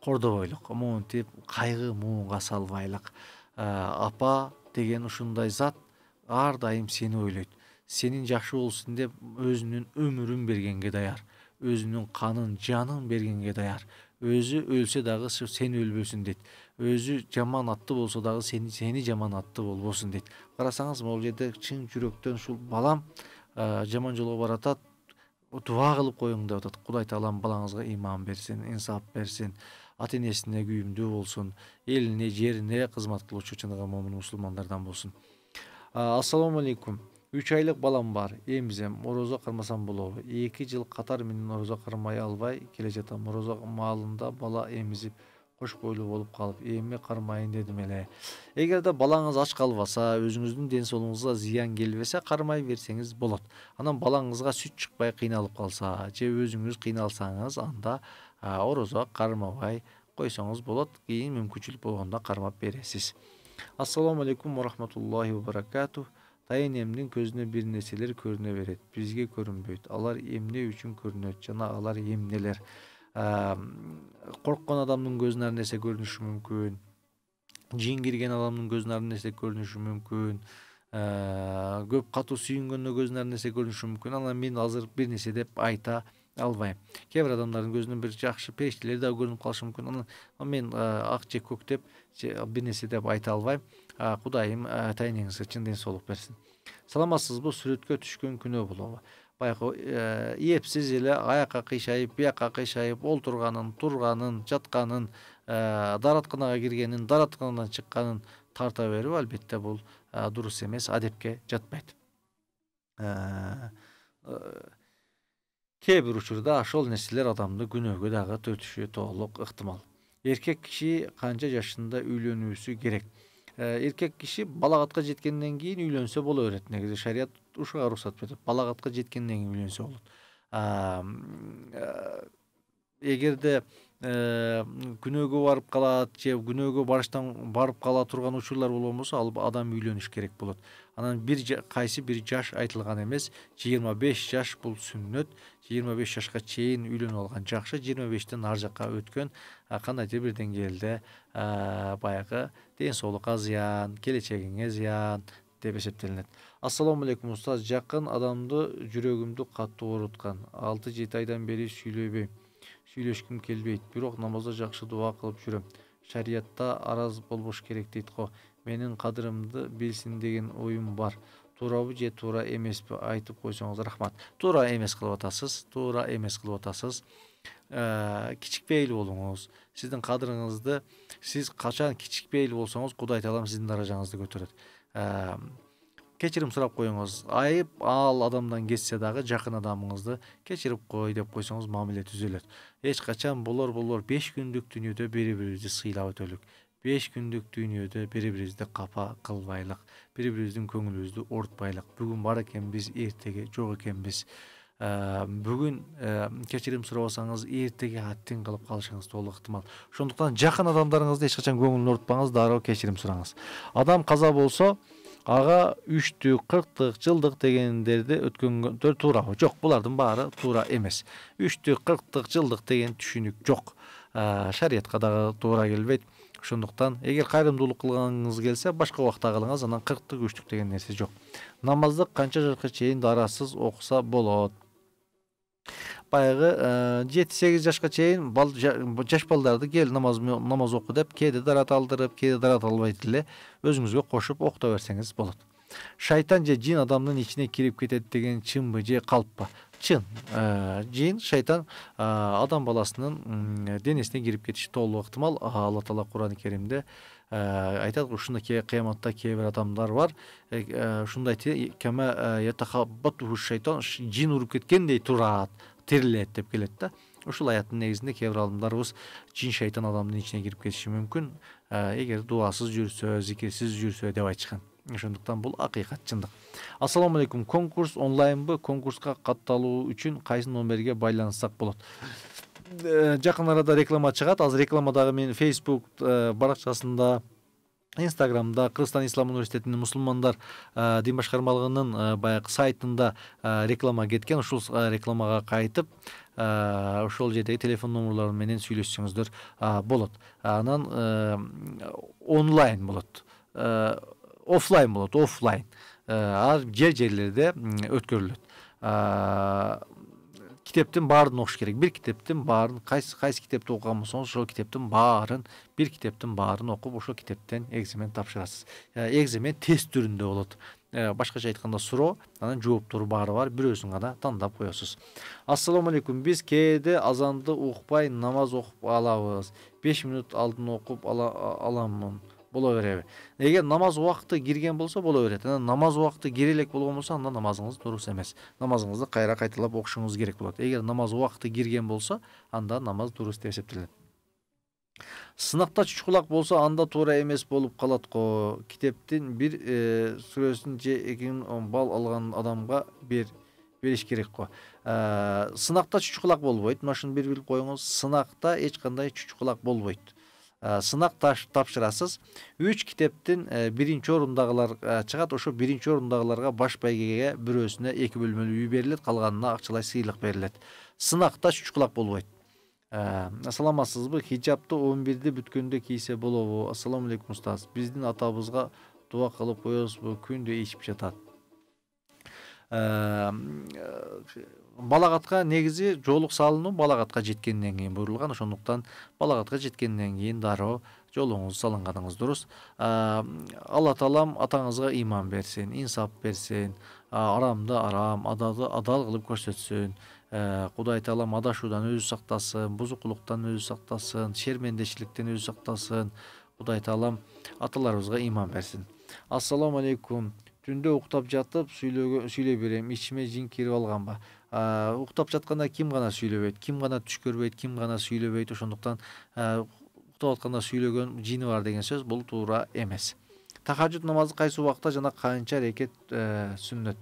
кордобойлук моунтип кайгы муунга салбайлык апа деген ушундай зат ар дайым сени ойлойт сенин жакшы болсун деп өзүнүн өмүрүн бергенге даяр өзүнүн канын жанын бергенге даяр өзү өлсө дагы сен өлбөсүн дейт өзү жаман атты болсо дагы сени сени жаман атты болбосун дейт карасаңыз могул жерде чын жүрөктөн ушул балам жаман жолго баратат дуба кылып коюң деп атат кудай таалам балаңызга ыйман берсин инсап берсин ата энесине күйүмдүү болсун элине жерине кызмат кылуучу чыныгы момун мусулмандардан болсун ассалому алейкум үч айлык балам бар эмизем орозо кырмасам болобу эки жыл катар менен орозо кырмай албай келе жатам орозо маалында бала эмизип кош болып болуп калып эми кармайын дедим эле эгерде балаңыз ач калбаса өзүңүздүн ден соолугуңузга зыян келбесе кармай берсеңиз болот анан балаңызга сүт чыкпай кыйналып калса же өзүңүз кыйналсаңыз анда орозо кармабай койсоңуз болот кийин мүмкүнчүлүк болгондо кармап бересиз ассалому алейкум ва рахматуллахи ва баракатух дайын көзіне көзүнө бир нерселер көрүнө берет бизге көрүнбөйт алар эмне үчүн көрүнөт жана алар эмнелер корккон ә, адамдын көзүнө ар нерсе көрүнүшү мүмкүн жин кирген адамдын көзүнө ар нерсе көрүнүшү мүмкүн ә, көп катуу сүйүнгөндө көзүнө ар нерсе көрүнүшү мүмкүн анан мен азыр бир нерсе деп айта албайм кээ бир адамдардын көзүнөн бир жакшы периштелер дагы көрүнүп калышы мүмкүн анан мен ә, ак же көк деп бир нерсе деп айта албайм кудайым ә, ә, тайнеңизге чын ден соолук берсин саламатсызбы сүрөткө түшкөн күнә болобу баягы ээпсиз ә, эле аякка кыйшайып биякка кыйшайып олтурганын турганын жатканын дааратканага киргенин дааратканадан чыкканын тарта берүү албетте бул дурус эмес адепке жатпайт кээ бир учурда ошол нерселер адамды күнөөгө дагы төртүшү толук ыктымал эркек киши канча жашында үйлөнүүсү керек Э, еркек киши балагатка жеткенден кийин үйлөнсө боло берет негизи шарият ушуга уруксат берет балагатка жеткенден кийин үйлөнсө болот э, эгерде Э, күнөөгө барып калат же күнөөгө барыштан барып кала турган учурлар болгон болсо ал адам үйлөнүш керек болот анан бир кайсы бир жаш айтылган эмес жыйырма беш жаш бул сүннөт жыйырма беш жашка чейин үйлөнүп алган жакшы жыйырма бештен ар жакка өткөн кандайдыр бир деңгээлде баягы ден соолукка зыян келечегиңе зыян деп эсептелинет ассалому алейкум устаз жакын адамды жүрөгүмдү катуу ооруткан алты жети айдан бери сүйлөбөйм сүйлөшкүм келбейді бирок намазда жакшы дуа кылып жүрөм шариятта араз болбош керек дейт го менин кадырымды билсин деген оюм бар туурабы же туура эмеспи айтып койсоңуз рахмат туура эмес кылып атасыз туура эмес кылып атасыз э, кичикпейил болуңуз сиздин кадырыңызды сиз качан кичикпейил болсоңуз кудай таалам сиздин даражаңызды көтөрөт кечирим сурап коюңуз айып ал адамдан кетсе дагы жакын адамыңызды кечирип кой деп койсоңуз мамиле түзүлөт эч качан болор болбор беш күндүк дүйнөдө бири бирибизди сыйлап өтөлүк беш күндүк дүйнөдө бири бирибизди капа кылбайлык бири бирибиздин көңүлүбүздү оорутпайлык бүгүн бар экенбиз эртеге жок экенбиз бүгүн кечирим сурабасаңыз эртеге аттин кылып калышыңыз толук ыктымал ошондуктан жакын адамдарыңызды эч качан көңүлүн оорутпаңыз дароо кечирим сураңыз адам каза болсо ага үчтүк кырктык жылдык дегендерди өткөнгөндөр туура жок булардын баары туура эмес үчтүк кырктык жылдык деген түшүнүк жок шариятка дагы туура келбейт ошондуктан эгер кайрымдуулук кылгыңыз келсе башка убакта кылыңыз анан кырктык үчтүк деген нерсе жок намазды канча жашка чейин дарасыз окуса болот баягы жети сегиз жашка чейин бал жаш балдарды кел намаз намаз оку деп кээде дарат алдырып кээде дарат албайт эле өзүңүзгө кошуп окута берсеңиз болот шайтан же жин адамдын ичине кирип кетет деген чынбы же калыппы чын жин шайтан адам баласынын денесине кирип кетиши толук ыктымал алла таала курани керимде Э, айтады ғой шынында қияматта кейбір адамдар бар ушундай э, э, шайтан жин ұрып кеткендей тұрады тирилет деп келеді да ушул аяттын негизинде кээ бир аалымдарыбыз жин шайтан адамдын ичине кирип кетиши мүмкүн эгер дубасыз жүрсө зикирсиз жүрсө деп айтышкан ошондуктан бул акыйкат чындык ассалому алейкум конкурс онлайнбы конкурска катталуу үчүн кайсы номерге байланышсак болот Э, жакын арада реклама чыгат азыр рекламадағы мен фейсбук баракчасында э, инстаграмда кыргызстан ислам университетинин мусулмандар э, дин башкармалыгынын баягы сайтында реклама кеткен ушул рекламага кайтып ошол жердеги телефон номурлары менен сүйлөшсөңүздөр болот анан онлайн болот оффлайн болот оффлайн ар жер жерлерде өткөрүлөт кітептің барын оқыш керек бір кітептің барын қайсы қайсы кітепті оқығанмын сонша ошол китептин баарын бир китептин баарын окуп ошол китептен экзамен тапшырасыз экзамен тест түрүндө болот башкача айтканда суроо анан жооптору баары бар бирөөсүн гана тандап коесуз ассалому алейкум биз кээде азанды укпай намаз окуп алабыз беш мүнөт алдын окуп аламын бола береді егер намаз уақыты кирген болса бола береді анан намаз уақыты керелек болған болса анда намазыңыз дұрыс емес намазыңызды қайра қайталап окушуңуз керек болады егер намаз уақыты кирген болса анда намаз дұрыс деп есептеледі сынақта чучкулак болса анда тура емес болып го китептин бир бір же же он балл алған адамға бер беріш керек қой сынакта ә, сынақта болбойт мына ушуну бир билип коюңуз қойыңыз сынақта кандай чучкулак болбойт Э, сынақ тапшырасыз үч китептин э, биринчи орундагылар э, чыгат ошо биринчи орундагыларга баш байгеге бирөөсүнө эки бөлмөлүү үй берилет калганына акчалай сыйлык берилет сынакта чучкулак кулак болбойт саламатсызбы хиджабты он бирде бүткөндө кийсе болобу ассалому алейкум устаз биздин атабызга дуа кылып коебузбу күндө ичип жатат балағатқа негізі жолық салыну балағатқа жеткеннен кейін бұйырылған ошондуктан балағатқа жеткеннен кейін дароо жолуңузду салынганыңыз дұрыс алла таалам атаңызға иман берсин инсап берсин арамды арам адалды адал кылып көрсөтсүн кудай ә, таалам адашуудан өзү сактасын бузукулуктан өзү сактасын шермендечиликтен өзү сактасын кудай таалам аталарыбызга иман берсин ассалому алейкум түндө уктап жатып сүйлөй берем ичиме жин кирип ба уктап жатқанда ким ғана сүйлөбөйт ким ғана түш көрбөйт ким ғана сүйлөбөйт ошондуктан уктап атканда сүйлөгөн жини бар деген сөз бул туура эмес тахажуд намазы кайсы убакта жана канча рекет сүннөт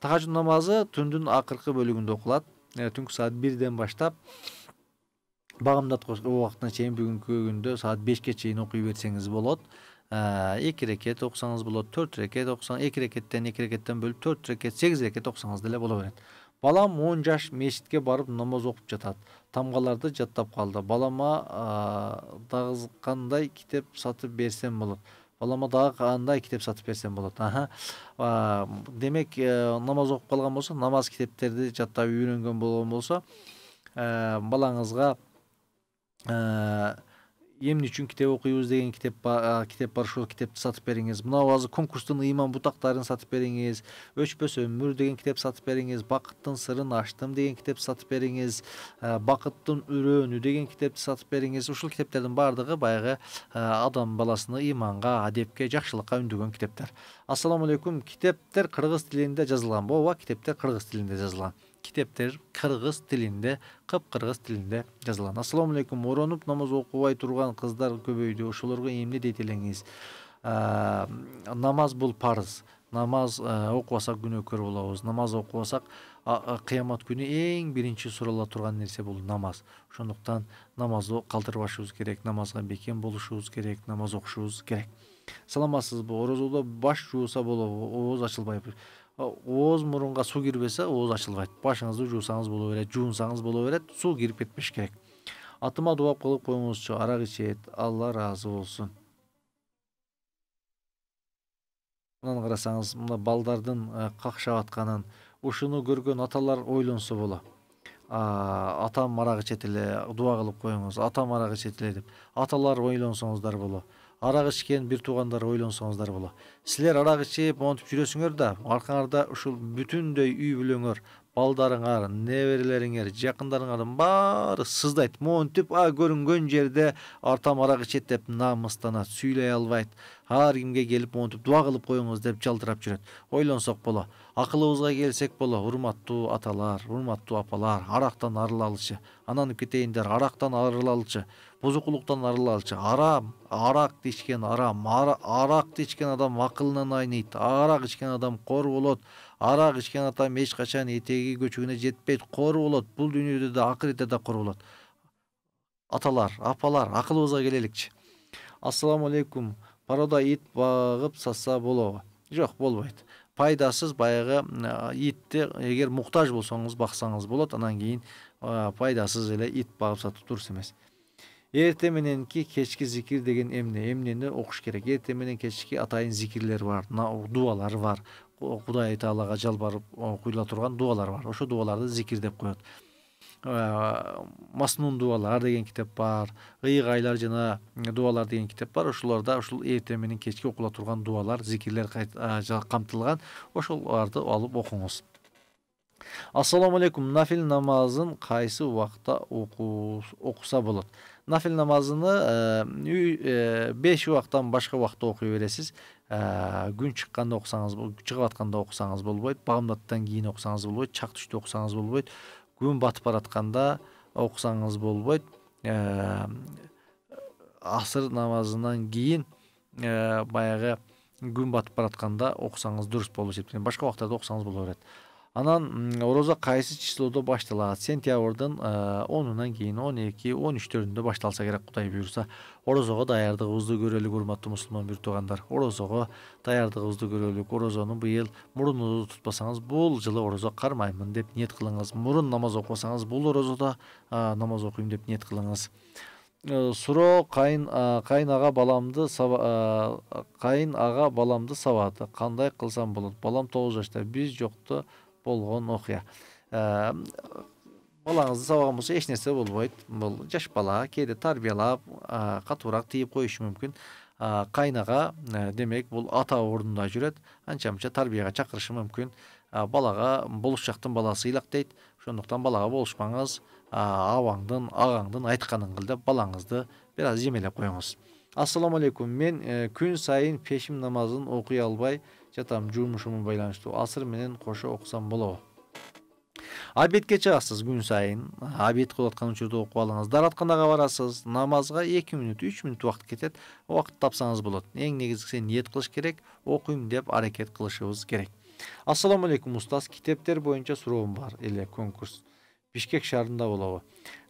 тахажуд намазы түндүн акыркы бөлүгүндө окулат э, түнкү саат бирден баштап багымдаткыч убактына чейин бүгүнкү күндө саат бешке чейин окуй берсеңиз болот эки рекет окусаңыз болот төрт рекет окусаңыз эки рекеттен эки рекеттен бөлүп төрт рекет сегиз рекет окусаңыз деле боло берет балам он жаш мешітке барып намаз оқып жатады тамғаларды жаттап қалды балама ә, дағы қандай сатып берсем болады балама дағы қандай кітап сатып берсем болады аха демек э, намаз оқып қалған болса намаз китептерди жаттап үйренген болған болса ә, балаңызға э, эмне үчүн китеп окуйбуз деген китеп китеп бар ошол китепти сатып бериңиз мынау азыр конкурстун ыйман бутактарын сатып бериңиз өчпөс өмүр деген китеп сатып бериңиз бакыттын сырын ачтым деген китеп сатып бериңиз бакыттын үрөөнү деген китепти сатып бериңиз ушул китептердин баардыгы баягы адам баласыны ыйманга адепке жакшылыкка үндөгөн китептер ассалому алейкум китептер кыргыз тилинде жазылганбы ооба китептер кыргыз тилинде жазылган китептер кыргыз тилинде кыргыз тилинде жазылган ассалому алейкум оронуп намаз окубай турган кыздар көбөйдү ошолорго эмне дейт элеңиз намаз бул парыз намаз окубасак күнөөкөр болобуз намаз окубасак кыямат күнү эң биринчи сурала турган нерсе бул намаз ошондуктан намазды калтырбашыбыз керек намазга бекем болушубуз керек намаз окушубуз керек саламатсызбы орозодо баш жууса болобу ооз ачылбайбы ооз мурунга суу кирбесе ооз ачылбайт башыңызды жуусаңыз боло берет жуунсаңыз боло берет суу кирип кетпеш керек атыма дуба кылып коюңузчу арак ичет алла ыраазы болсун анан карасаңыз мына балдардын какшап атканын ушуну көргөн аталар ойлонсо боло атам арак ичет эле дуба кылып коюңуз атам арак ичет эле деп аталар ойлонсоңуздар боло арақ ішкен бир туугандар ойлонсоңуздар боло силер арақ ичип монтип жүрөсүңөр да аркаңарда ушул бүтүндөй үй бүлөңөр балдарыңар неберелериңер жакындарыңардын баары сыздайт монтип а көрүнгөн жерде артам арак ичет деп намыстанат сүйлөй албайт ар кимге келип монтип дуа кылып коюңуз деп жалтырап жүрөт ойлонсок боло акылыбызга келсек боло урматтуу аталар урматтуу апалар арактан арылалычы Анан кетейиндер арактан арылалычы бузукулуктан арылалычы арам аракты ичкен арам аракты ичкен адам акылынан айныйт арак ичкен адам кор болот арак ичкен адам эч качан этеги көчөгүнө жетпейт кор болот бул дүйнөдө да акыретте да кор болот аталар апалар акылыбызга келеликчи ассаламу алейкум порода ит багып сатса болобу жок болбойт пайдасыз баяғы итті егер мұқтаж болсаңыз бақсаңыз болады анан кейін пайдасыз эле ит бағып сатуу дұрыс емес ерте мененки кечки зикир деген эмне эмнени окуш керек эрте менен кечки атайын зикирлер бар дуалар бар кудай таалага жалбарып окуйла турган дуалар бар ошо дубаларды зикир деп коет Э, маснун дубалар деген китеп бар ыйык жана дубалар деген китеп бар ошолорда ушул эртең менен кечке окула турган дубалар зикирлер э, камтылган ошолорду алып окуңуз ассалому алейкум нафил намазын кайсы убакта окуса болот нафил намазыны э, беш убактан башка убакта окуй бересиз күн чыкканда окусаңыз чыгып атканда окусаңыз болбойт багымдаттан кийин окусаңыз болбойт чак түштө окусаңыз болбойт күн батып баратканда окусаңыз оқысаңыз э, асыр намазынан кейін э, баягы баяғы күн батып баратканда окусаңыз оқысаңыз дұрыс болып башка башқа уақыттарда оқысаңыз бола анан ороза кайсы числодо башталат сентябрдын э, онунан кийин он эки он үчтөрүндө башталса керек кудай буюрса орозого даярдыгыбызды көрөлүк урматтуу мусулман бир туугандар орозого даярдыгыбызды көрөлүк орозону быйыл мурунузду тутпасаңыз бул жылы орозо кармаймын деп ниет кылыңыз мурун намаз окубасаңыз бул орозодо э, намаз окуйм деп ниет кылыңыз э, суроо кайын кайын ага баламды кайын ага баламды сабады кандай кылсам болот балам тогуз жашта биз жокто болгон окуя балаңызды сабаган болсо эч нерсе болбойт бул жаш бала кээде тарбиялап катуураак тийип коюшу мүмкүн ага демек бул ата ордунда жүрөт анча мынча тарбияга чакырышы мүмкүн балага болуш жактын баласы ыйлак дейт ошондуктан балага болушпаңыз абаңдын агаңдын айтканын кыл деп балаңызды бир аз жемелеп коюңуз ассалому алейкум мен күн сайын пешим намазын окуй албай жатам жумушума байланыштуу асыр менен кошо окусам болобу обедке чыгасыз күн сайын обед кылып аткан учурда окуп алыңыз дааратканага барасыз намазга эки мүнөт үч мүнөт убакыт кетет убакыт тапсаңыз болот эң негизгиси ниет кылыш керек окуйм деп аракет кылышыбыз керек ассалому алейкум устаз китептер боюнча суроом бар эле конкурс бишкек шаарында болобу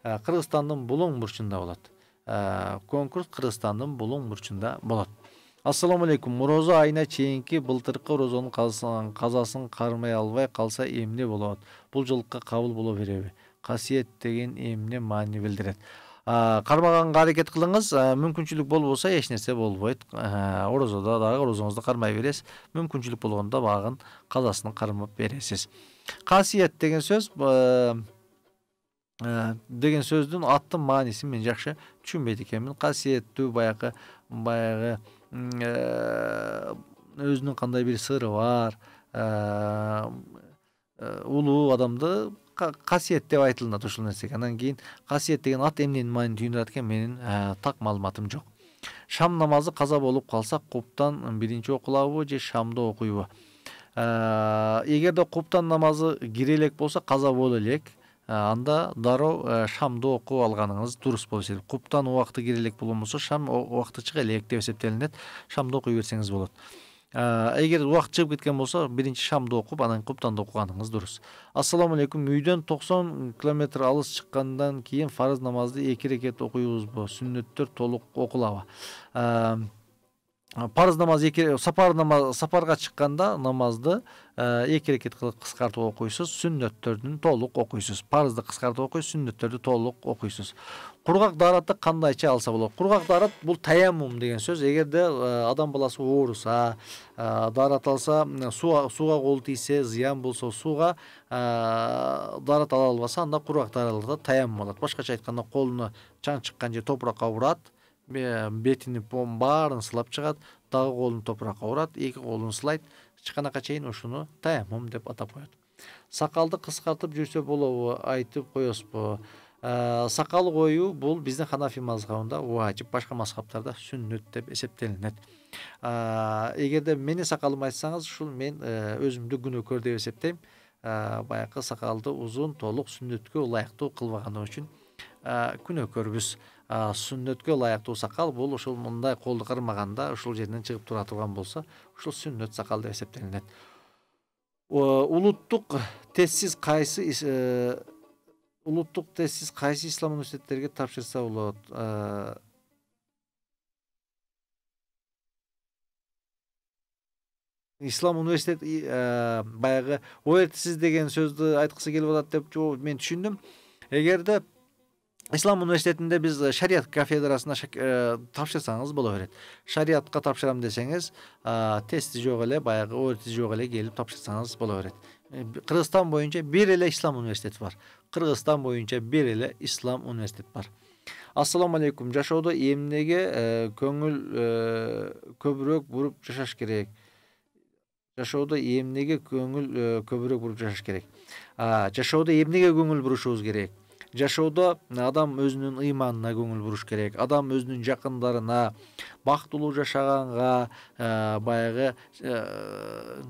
э, кыргызстандын булуң бурчунда болот э, конкурс кыргызстандын булуң бурчунда болот ассалому алейкум роза айына чейинки былтыркы розонун казасын кармай албай калса эмне болот бул жылкы кабыл боло береби касиет деген эмне маани билдирет кармаганга аракет кылыңыз мүмкүнчүлүк болбосо эч нерсе болбойт орозодо дагы орозоңузду кармай бересиз мүмкүнчүлүк болгондо багын казасын кармап бересиз касиет деген сөз деген сөздүн аттын маанисин мен жакшы түшүнбөйт экенмин касиеттүү баягы баягы Өзінің қандай бир сыры бар улуу адамды касиет деп айтылынат ушул нерсеге анан кийин касиет деген ат эмненин маанин түйүндүрөт экен менин так маалыматым жок шам намазы каза болуп калса куптан биринчи окулабы же шамды окуйбу эгерде куптан намазы кире элек болсо каза боло элек Ә, анда дароо ә, шамды окуп алганыңыз дурус болуш керек куптан убакты кире элек болбосо шам убакты чыга элек деп эсептелинет шамды окуй берсеңиз болот эгер ә, убакыт чыгып кеткен болсо биринчи шамды окуп анан куптанды окуганыңыз дурус ассалому алейкум үйдөн токсон километр алыс чыккандан кийин фарыз намазды эки рекет окуйбузбу сүннөттөр толук окулабы Э, парыз намаз екі сапар намаз сапарға шыққанда намазды ә, екі рекет қылып қысқартып оқисыз сүннеттерді толық оқисыз парызды қысқартып оқисыз сүннеттерді толық оқисыз құрғақ дараты қандайша алса болады құрғақ дарат бұл таяммум деген сөз егерде ә, э, адам баласы ауырса ә, дарат алса суға, суға қол тисе зиян болса суға ә, дарат ала алмаса анда құрғақ дараты таяммум алады басқаша айтқанда қолына шаң шыққан жер топыраққа ұрады бетини баарын сылап чыгат дагы колун топуракка урат эки колун сылайт чыканакка чейин ушуну таяммум деп атап коет сакалды кыскартып жүрсө болобу айтып коесузбу э, сакал коюу бул биздин ханафи мазхабында важип башка мазхабтарда сүннөт деп эсептелинет э, эгерде менин сакалымды айтсаңыз ушул мен э, өзүмдү күнөөкөр деп эсептейм баягы сакалды узун толук сүннөткө ылайыктуу үшін үчүн күнөөкөрбүз сүннөткө ылайыктуу сакал бул ушул мындай колду кырмаганда ушул жерден чыгып тура турган болсо ушул сүннөт сакал деп эсептелинет улуттук тезсиз кайсы улуттук э, тезсиз кайсы ислам университеттерге тапшырса болот э, ислам университет э, баягы оэтсиз деген сөздү айткысы келип атат деп мен түшүндүм эгерде ислам университетінде біз шариат кафедрасына ә, бола береді шариатқа тапшырам десеңіз тест тесті жоқ эле баягы оти жок эле келип тапшырсаңыз бола берет кыргызстан боюнча бир эле ислам университети бар кыргызстан боюнча бир эле ислам университет бар ассалому алейкум жашоодо эмнеге көңүл көбүрөөк буруп жашаш керек жашоодо эмнеге көңүл көбүрөөк буруп жашаш керек жашоодо эмнеге көңүл бурушубуз керек жашоодо э, адам өзүнүн ыйманына көңүл буруш керек адам өзүнүн жакындарына бактылуу жашаганга э, баягы э,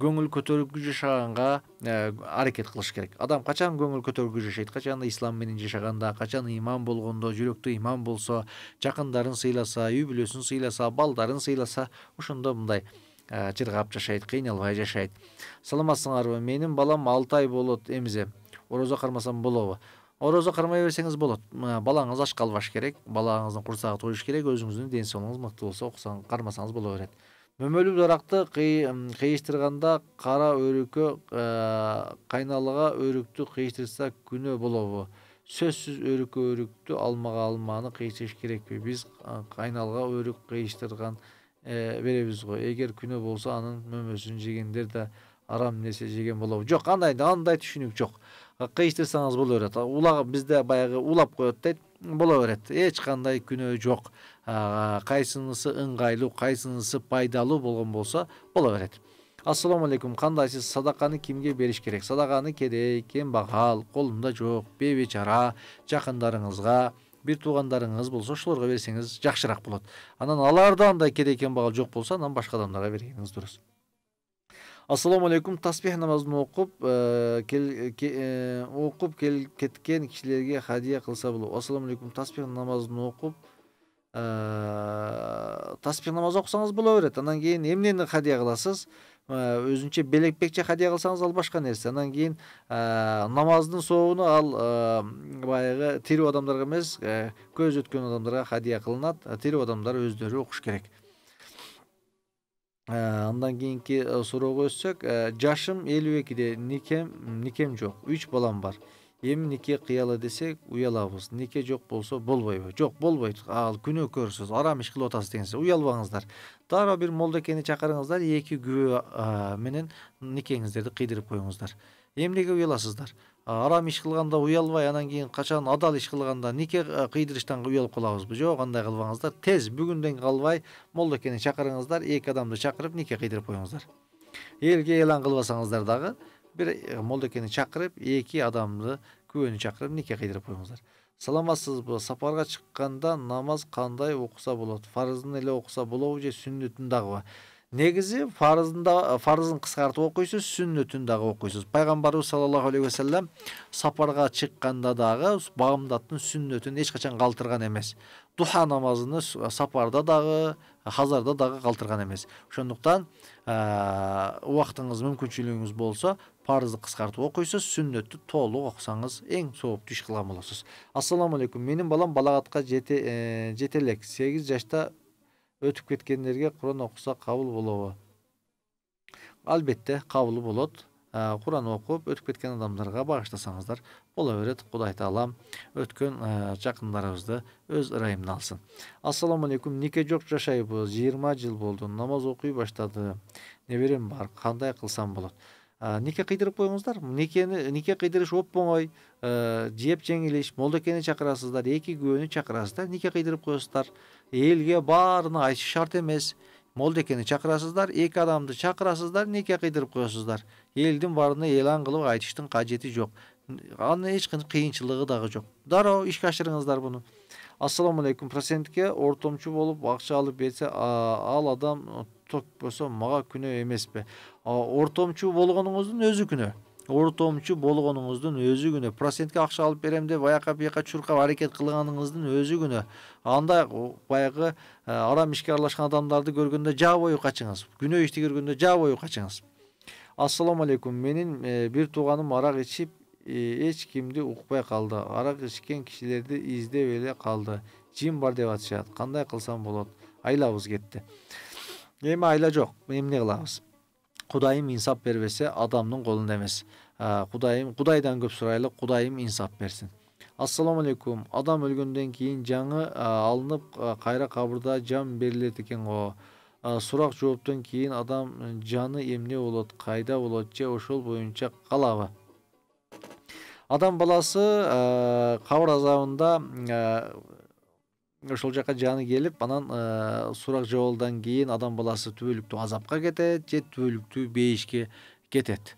көңүл көтөргү жашаганга аракет кылыш керек адам качан көңүл көтөргү жашайт качан ислам менен жашаганда качан ыйман болгондо жүрөктө ыйман болсо жакындарын сыйласа үй бүлөсүн сыйласа балдарын сыйласа ошондо мындай жыргап жашайт кыйналбай жашайт саламатсыңарбы менин балам алты ай болот эмизем ораза кармасам болобу ораза кармай берсеңіз болады балаңыз аш қалбаш керек балаңыздың құрсағы тойыш керек өзүңүздүн ден соолугуңуз мыкты болсо кармасаңыз боло берет мөмөлүү қиыштырғанда кыйыштырганда кара өрүккө э, қайналыға өрүктү кыйыштырса күнөө болобу сөзсіз өрүккө өрікті алмаға алманы кыйыштырыш керекпи биз кайналга өрүк кыйыштырган э, беребиз ғой егер күнөө болса анын мөмөсүн жегендер де арам нерсе жеген болобу жоқ андай андай түшүнүк жоқ кыйыштырсаңыз боло берет улаг бизде баягы улап коет дейт боло берет эч кандай күнөө жок кайсынысы ыңгайлуу кайсынысы пайдалуу болгон болсо боло берет ассалому алейкум кандайсыз садаканы кимге бериш керек садаканы кедей кембагал колунда жок бебечара жакындарыңызга бир туугандарыңыз болсо ошолорго берсеңиз жакшыраак болот анан аларда андай кедей кембагал жок болсо анан башка адамдарга бергениңиз дурус ассалаумағалейкум таспих намазын оқып ә, кел, э, оқып кел, кеткен кішілерге хадия қылса бұл алейкум, таспих намазын оқып ә, э, таспих намазы оқысаңыз бола береді анан кейін эмнени хадия қыласыз өзүнчө белекпекше хадия кылсаңыз ал башка нерсе анан кийин намаздын сообуну ал баягы тирүү адамдарга эмес көз өткөн адамдарга хадия кылынат тирүү адамдар өздөрү окуш керек андан кийинки суроого өтсөк жашым элүү экиде никем никем жок үч балам бар эми нике кыялы десек уялабыз нике жок болсо болбойбу жок болбойт ал күнөөкөрсүз арам иш кылып атасыз деген уялбаңыздар дароо бир молдекени чакырыңыздар эки күбө менен никеңиздерди кыйдырып коюңуздар эмнеге уяласыздар арам иш кылганда уялбай анан кийин качан адал иш кылганда нике кыйдырыштан уялып калабызбы жок андай кылбаңыздар тез бүгүндөн калбай молдокени чакырыңыздар эки адамды чакырып нике кыйдырып коюңуздар элге элан кылбасаңыздар дагы бир э, молдокени чакырып эки адамды күбөнү чакырып нике кыйдырып коюңуздар саламатсызбы сапарга чыкканда намаз кандай окуса болот фарзын эле окуса болобу же сүннөтүн дагыбы негізі фарызында э, фарызын қысқартып оқисыз сүннетін дағы оқисыз пайғамбарымыз саллаллаху алейхи уассалам сапарға шыққанда дағы бағымдаттың сүннетін ешқашан қалтырған емес духа намазыны э, сапарда дағы э, хазарда дағы қалтырған емес ошондуктан ә, уақытыңыз мүмкүнчүлүгүңүз болса парызды қысқартып оқисыз сүннөттү толық окусаңыз эң сооптуу иш кылган боласыз ассаламу алейкум балам балағатқа жете элек сегиз жашта өтіп кеткендерге құран оқыса қабыл болуы. албетте қабыл болот ә, құран оқып өтіп кеткен адамдарға бағыштасаңыздар бола береді құдай тағалам өткен ә, жақындарыбызды өз ырайымына алсын алейкум. неке жоқ жашайбыз 20 жыл болды намаз оқи баштады неберем бар қандай қылсам болады неке қидырып қойыңыздар никени нике кыйдырыш оп оңой жеп жеңіл иш молдокени чакырасыздар эки күйөөнү чакырасыздар нике кыйдырып коесуздар элге баарына айтыш шарт эмес молдекени чакырасыздар эки адамды чакырасыздар нике кыйдырып коесуздар элдин баарына элан кылып айтыштын кажети жок анын эч кыйынчылыгы дагы жок дароо ишке ашырыңыздар буну ассалому алейкум процентке ортомчу болуп акча алып берсе ал адам тоқ болсо мага күнөө эмеспи ортомчу болгонуңуздун өзү күнөө ортомчу болгонуңуздун өзү күнөө процентке акча алып берем деп аяка бияка чуркап аракет кылганыңыздын өзү күнөө андай баягы ә, арам ишке аралашкан адамдарды көргөндө жаа бою качыңыз күнөө ишти көргөндө жаа качыңыз ассалому алейкум менин бир тууганым арак ичип эч кимди укпай калды арак ичкен кишилерди издеп эле калды жим бар деп атышат кандай кылсам болот айлабыз кетти эми айла жок эмне кылабыз кудайым инсап бербесе адамдын колунда эмес кудайым кудайдан көп сурайлы кудайым инсап берсин ассалому алейкум адам өлгөндөн кийин жаңы алынып кайра кабырда жан берилет экен го сурак жооптон кийин адам жаны эмне болот кайда болот же ошол боюнча калабы адам баласы кабыр азабында ошол жака жаны келип анан э, сурак жабуулдан кийин адам баласы түбөлүктүү азапка кетет же түбөлүктүү бейишке кетет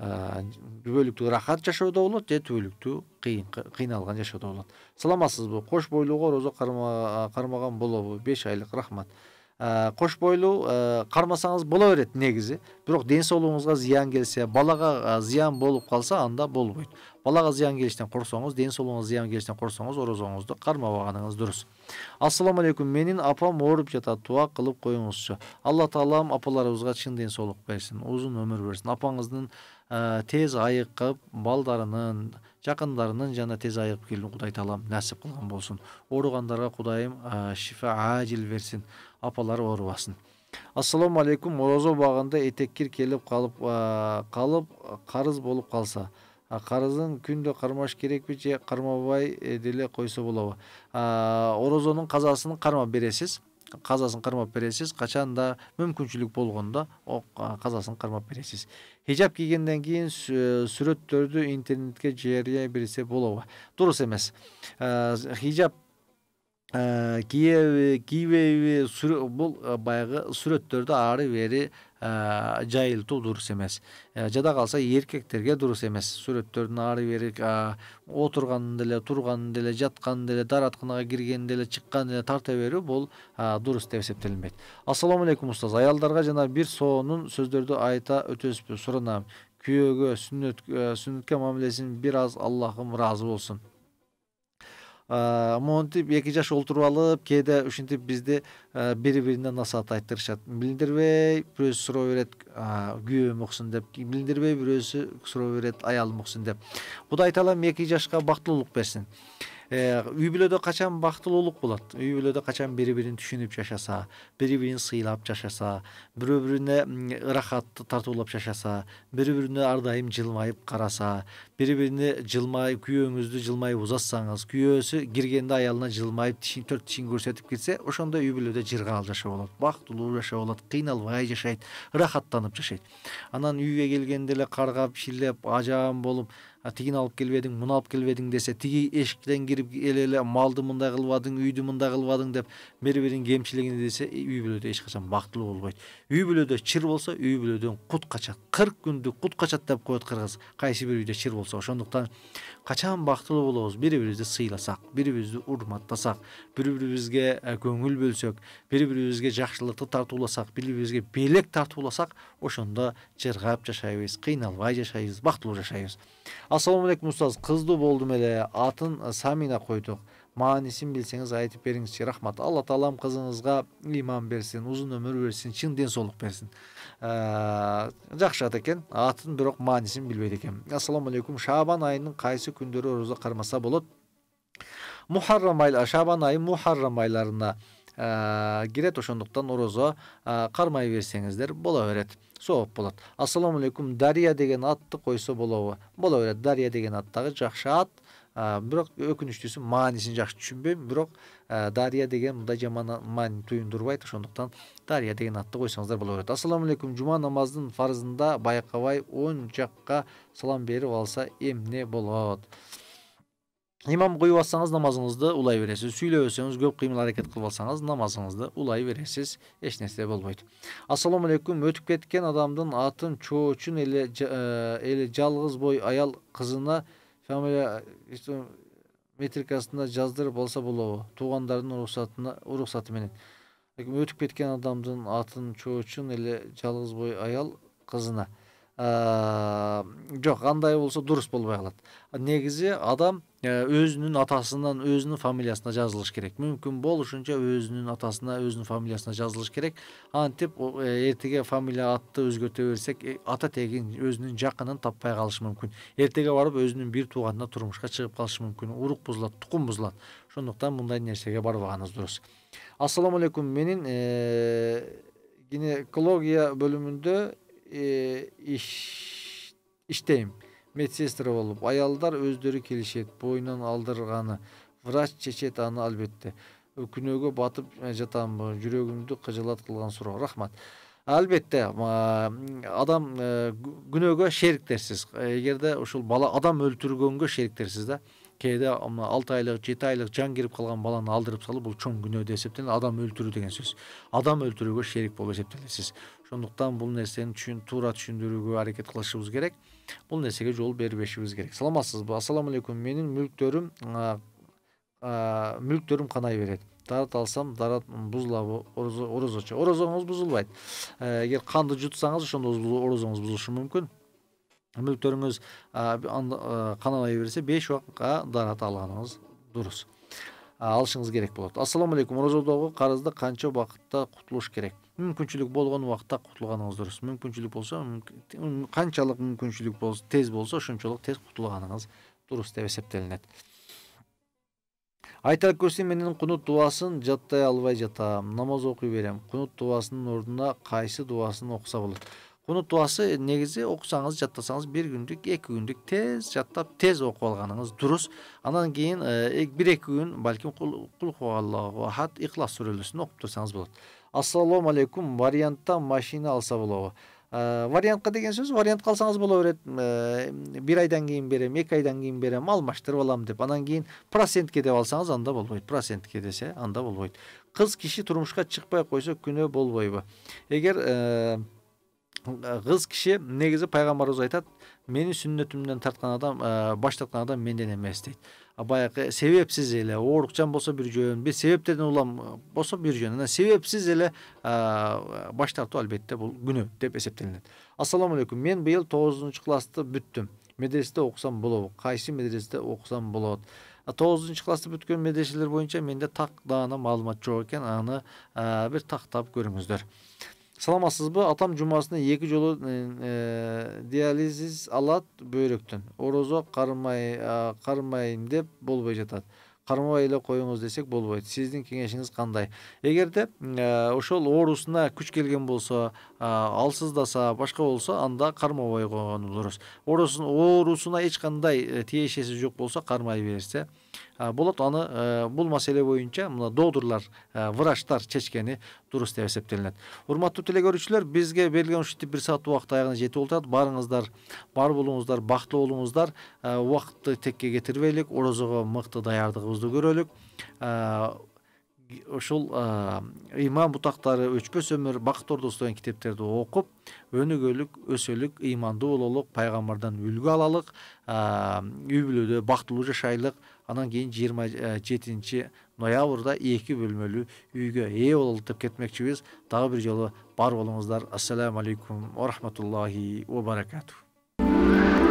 э, түбөлүктүү ырахат жашоодо болот же түбөлүктүү кыйын кыйналган жашоодо болот саламатсызбы кош бойлууга орозо кармаган болобу беш айлык рахмат э, кош бойлуу кармасаңыз боло берет негизи бирок ден соолугуңузга зыян келсе балага зыян болуп калса анда болбойт балага зыян келиштен корксоңуз ден соолугуңузга зыян келиштен корксоңуз орозоңузду кармабаганыңыз дурус ассалауму алейкум менин апам ооруп жатат дуа кылып коюңузчу алла таалам апаларыбызга чын ден соолук берсин узун өмүр берсин апаңыздын э, тез айыкып балдарынын жакындарынын жана тез айыгып келүүн кудай таалам насип кылган болсун ооругандарга кудайым э, шифа ажил берсин апалар оорубасын ассалому алейкум орозо убагында этеккир келип калып э, калып карыз болуп калса карызын күндө кармаш керекпи же кармабай э, деле койсо болобу орозонун казасын кармап бересиз казасын кармап бересиз да мүмкүнчүлүк болгондо казасын кармап бересиз хижаб кийгенден кийин э, сүрөттөрдү интернетке жарыя берсе болобу дурус эмес э, хижаб кийбейби бул баягы сүрөттөрдү ары бери жайылтуу дурус эмес жада калса эркектерге дурус эмес сүрөттөрдүн ары бери отурганын деле турганын деле жатканын деле дааратканага киргенин деле чыкканын эле тарта берүү бул дурус деп эсептелинбейт ассалому алейкум устаз аялдарга жана бир сонун сөздөрдү айта өтөсүзбү суранам күйөөгө сүннөткө мамилесин бир аз аллахым ыраазы болсун монтип эки жаш олтуруп алып кээде ушинтип бизди бири бирине насаат айттырышат билдирбей бирөөсү суроо берет күйөөм уксун деп билдирбей бирөөсү суроо берет аялым уксун деп кудай таалам эки жашка бактылуулук берсин үй бүлөдө качан бактылуулук болот үй бүлөдө качан бири бирин түшүнүп жашаса бири бирин сыйлап жашаса бири бирине ырахатты тартуулап жашаса бири бирине ар дайым жылмайып караса бири бирине жылмай күйөөңүздү жылмайып узатсаңыз күйөөсү киргенде аялына жылмайып төрт тишин көрсөтүп кирсе ошондой үй бүлөдө жыргаал жашоо болот бактылуу жашоо болот кыйналбай жашайт ырахаттанып жашайт анан үйгө келгенде эле каргап шилеп ажаан болуп тигин алып келбедиң муну алып келбедиң десе тиги эшиктен кирип эле эле малды мындай кылбадың үйдү мындай кылбадың деп бири биринин кемчилигин десе үй бүлөдө эч качан бактылуу болбойт үй бүлөдө чыр болсо үй бүлөдөн кут качат кырк күндүк кут качат деп коет кыргыз кайсы бир үйдө чыр болсо ошондуктан качан бактылуу болобуз бири бирибизди сыйласак бири бирибизди урматтасак бири бирибизге э, көңүл бөлсөк бири бирибизге жакшылыкты тартууласак бири бирибизге белек тартууласак ошондо жыргап жашайбыз кыйналбай жашайбыз бактылуу жашайбыз ассалаумағалейкум алейкум ұстаз қызды болдым еле атын э, самина қойдық, маанисин білсеңіз айтып бериңизчи рахмат алла таалам қызыңызға иман берсін, ұзын өмір берсін, шын ден соолук берсин э, жақсы ат екен атын бірақ маанисин билбейт екен ассалому алейкум шабан айының қайсы күндері орозо қармаса болот мухаррам шабан айы мухаррам айларына э, кирет ошондуктан орозо кармай берсеңіздер бола береді соғып болады алейкум, дария деген атты қойса болобу бола береді дария деген ат дагы жакшы ат бирок өкүнүчтүүсү маанисин жакшы түшүнбөйм бирок дария деген мындай жаман маани туюндурбайт ошондуктан дария деген атты койсоңуздар боло берет ассалому алейкум жума намаздын фарзында байкабай оң жакка салам берип алса эмне болот imom qo'yib olsangiz namozingizni ulayverasiz suylayversangiz ko'p qiymal harakat qilib olsangiz namozingizni ulayverasiz hech narsa bo'lmaydi assalomu alaykum o'tib ketgan odamdin atın cho'chin eli eli жалғыз bo'y ayol qizini familiya metrikasında жаздырып алса болобу туугандардын ruhsatına уруксаты менен өтүп кеткен адамдын атын чоочун эле жалгыз бой аял кызына Э, жоқ қандай болса дұрыс болбай қалады негізі адам э, өзінің атасынан өзінің фамилиясына жазылыш керек мүмкін болушынша өзінің атасына өзінің фамилиясына жазылыш керек антип э, ертеге фамилия атты өзгерте берсек ата тегін өзінің жақынын таппай қалышы мүмкін ертеге барып өзінің бір туғанына тұрмышқа шығып қалышы мүмкін урук бұзылады тұқым бұзылады сондықтан мұндай нәрсеге дурус дұрыс алейкум менің гинекология бөлүмүндө ә, медсестра болуп аялдар өздөрү келишет боюнан алдырганы врач чечет аны албетте күнөөгө батып э, жатамбы жүрөгүмдү кыжалат кылган суроо рахмат албетте адам э, күнөөгө шериктерсиз эгерде ушул бала адам өлтүргөнгө шериктерсиз да кээде алты айлык жети айлык жан кирип калган баланы алдырып салуу бул чоң күнөө деп эсептелет адам өлтүрүү деген сөз адам өлтүрүүгө шерик болуп эсептелесиз Сондықтан бұл нәрсені түшін тура түшүндүрүүгө аракет кылышыбыз керек бул нерсеге жол бербешибиз керек саламатсызбы ассаламу алейкум менин мүлктөрүм мүлктөрүм канай берет дарат алсам дарат бузулабы орозочу орозоңуз бузулбайт эгер канды жутсаңыз ошондо орозоңуз бузулушу мүмкүн мүлктөрүңүз каналай берсе беш убакка дарат алганыңыз дурус алышыңыз керек болот ассаламу алейкум орозодогу карызды канча убакытта кутулуш керек мүмкіншілік болған уақытта құтылғаныңыз дұрыс мүмкіншілік болса қаншалық мүмкіншілік болса тез болса ошончолук тез құтылғаныңыз дұрыс деп эсептелинет айта көрсө менин кунут дубасын жаттай албай жатам намаз окуй берем кунут дубасынын ордуна кайсы дубасын окуса болот кунут дубасы негизи окусаңыз жаттасаңыз бир күндүк эки күндүк тез жаттап тез окуп алганыңыз дурус анан кийин бир эки күн балким кул ахад ихлас сүрөлөсүн окуп турсаңыз болот Ассаламу алейкум вариантта машина алса болобу э, вариантка деген сөз вариантка алсаңыз боло берет э, бир айдан кейін берем эки айдан кийин берем алмаштырып алам деп анан кейін, процентке деп алсаңыз анда болбойт процентке десе анда болбойт кыз киши турмушка чыкпай койсо күнөө болбойбу эгер э, кыз киши негизи пайгамбарыбыз айтат менин сүннөтүмдөн тартқан адам баш тарткан адам менден эмес дейт баягы себепсиз эле оорукчан болсо бир жөн бир себептерден улам болсо бир жөн анан себепсиз эле баш тартуу албетте бул күнөө деп эсептелинет ассалому алейкум мен быйыл тогузунчу классты бүттүм медреседе окусам болобу кайсы медреседе окусам болот тогузунчу классты бүткөн медреселер боюнча менде так даана маалымат жок экен аны бир тактап көрүңүздөр саламатсыз ба атам жумасына екі жолу диализ алат бөйрөктөн орозо кармай деп болбай жатат кармабай эле коюңуз десек болбойт сиздин кеңешиңиз кандай эгерде ошол оорусуна күч келген болсо алсыздаса башка болсо анда кармабай койгон дурус оорусуна эч кандай тиешеси жок болсо кармай берсе болот аны бул маселе боюнча мына додурлар врачтар чечкени дурус деп эсептелинет урматтуу теле көрүүчүлөр бизге берилген ушинтип бир саат убакыт аягына жетип атат баарыңыздар бар болуңуздар бактылуу болуңуздар убакытты текке кетирбейлик орозого мыкты даярдыгыбызды көрөлүк ушул ыйман бутактары өчпөс өмүр бакыт ордосу деген китептерди окуп өнүгөлүк өсөлүк ыймандуу бололук пайгамбардан үлгү алалык үй бүлөдө бактылуу жашайлык анан кийин жыйырма э, жетинчи ноябрда эки бөлмөлүү үйгө ээ болуп кетмекчибиз дагы бир жолу бар болуңуздар ассаламу алейкум ва рахматуллахи ва баракату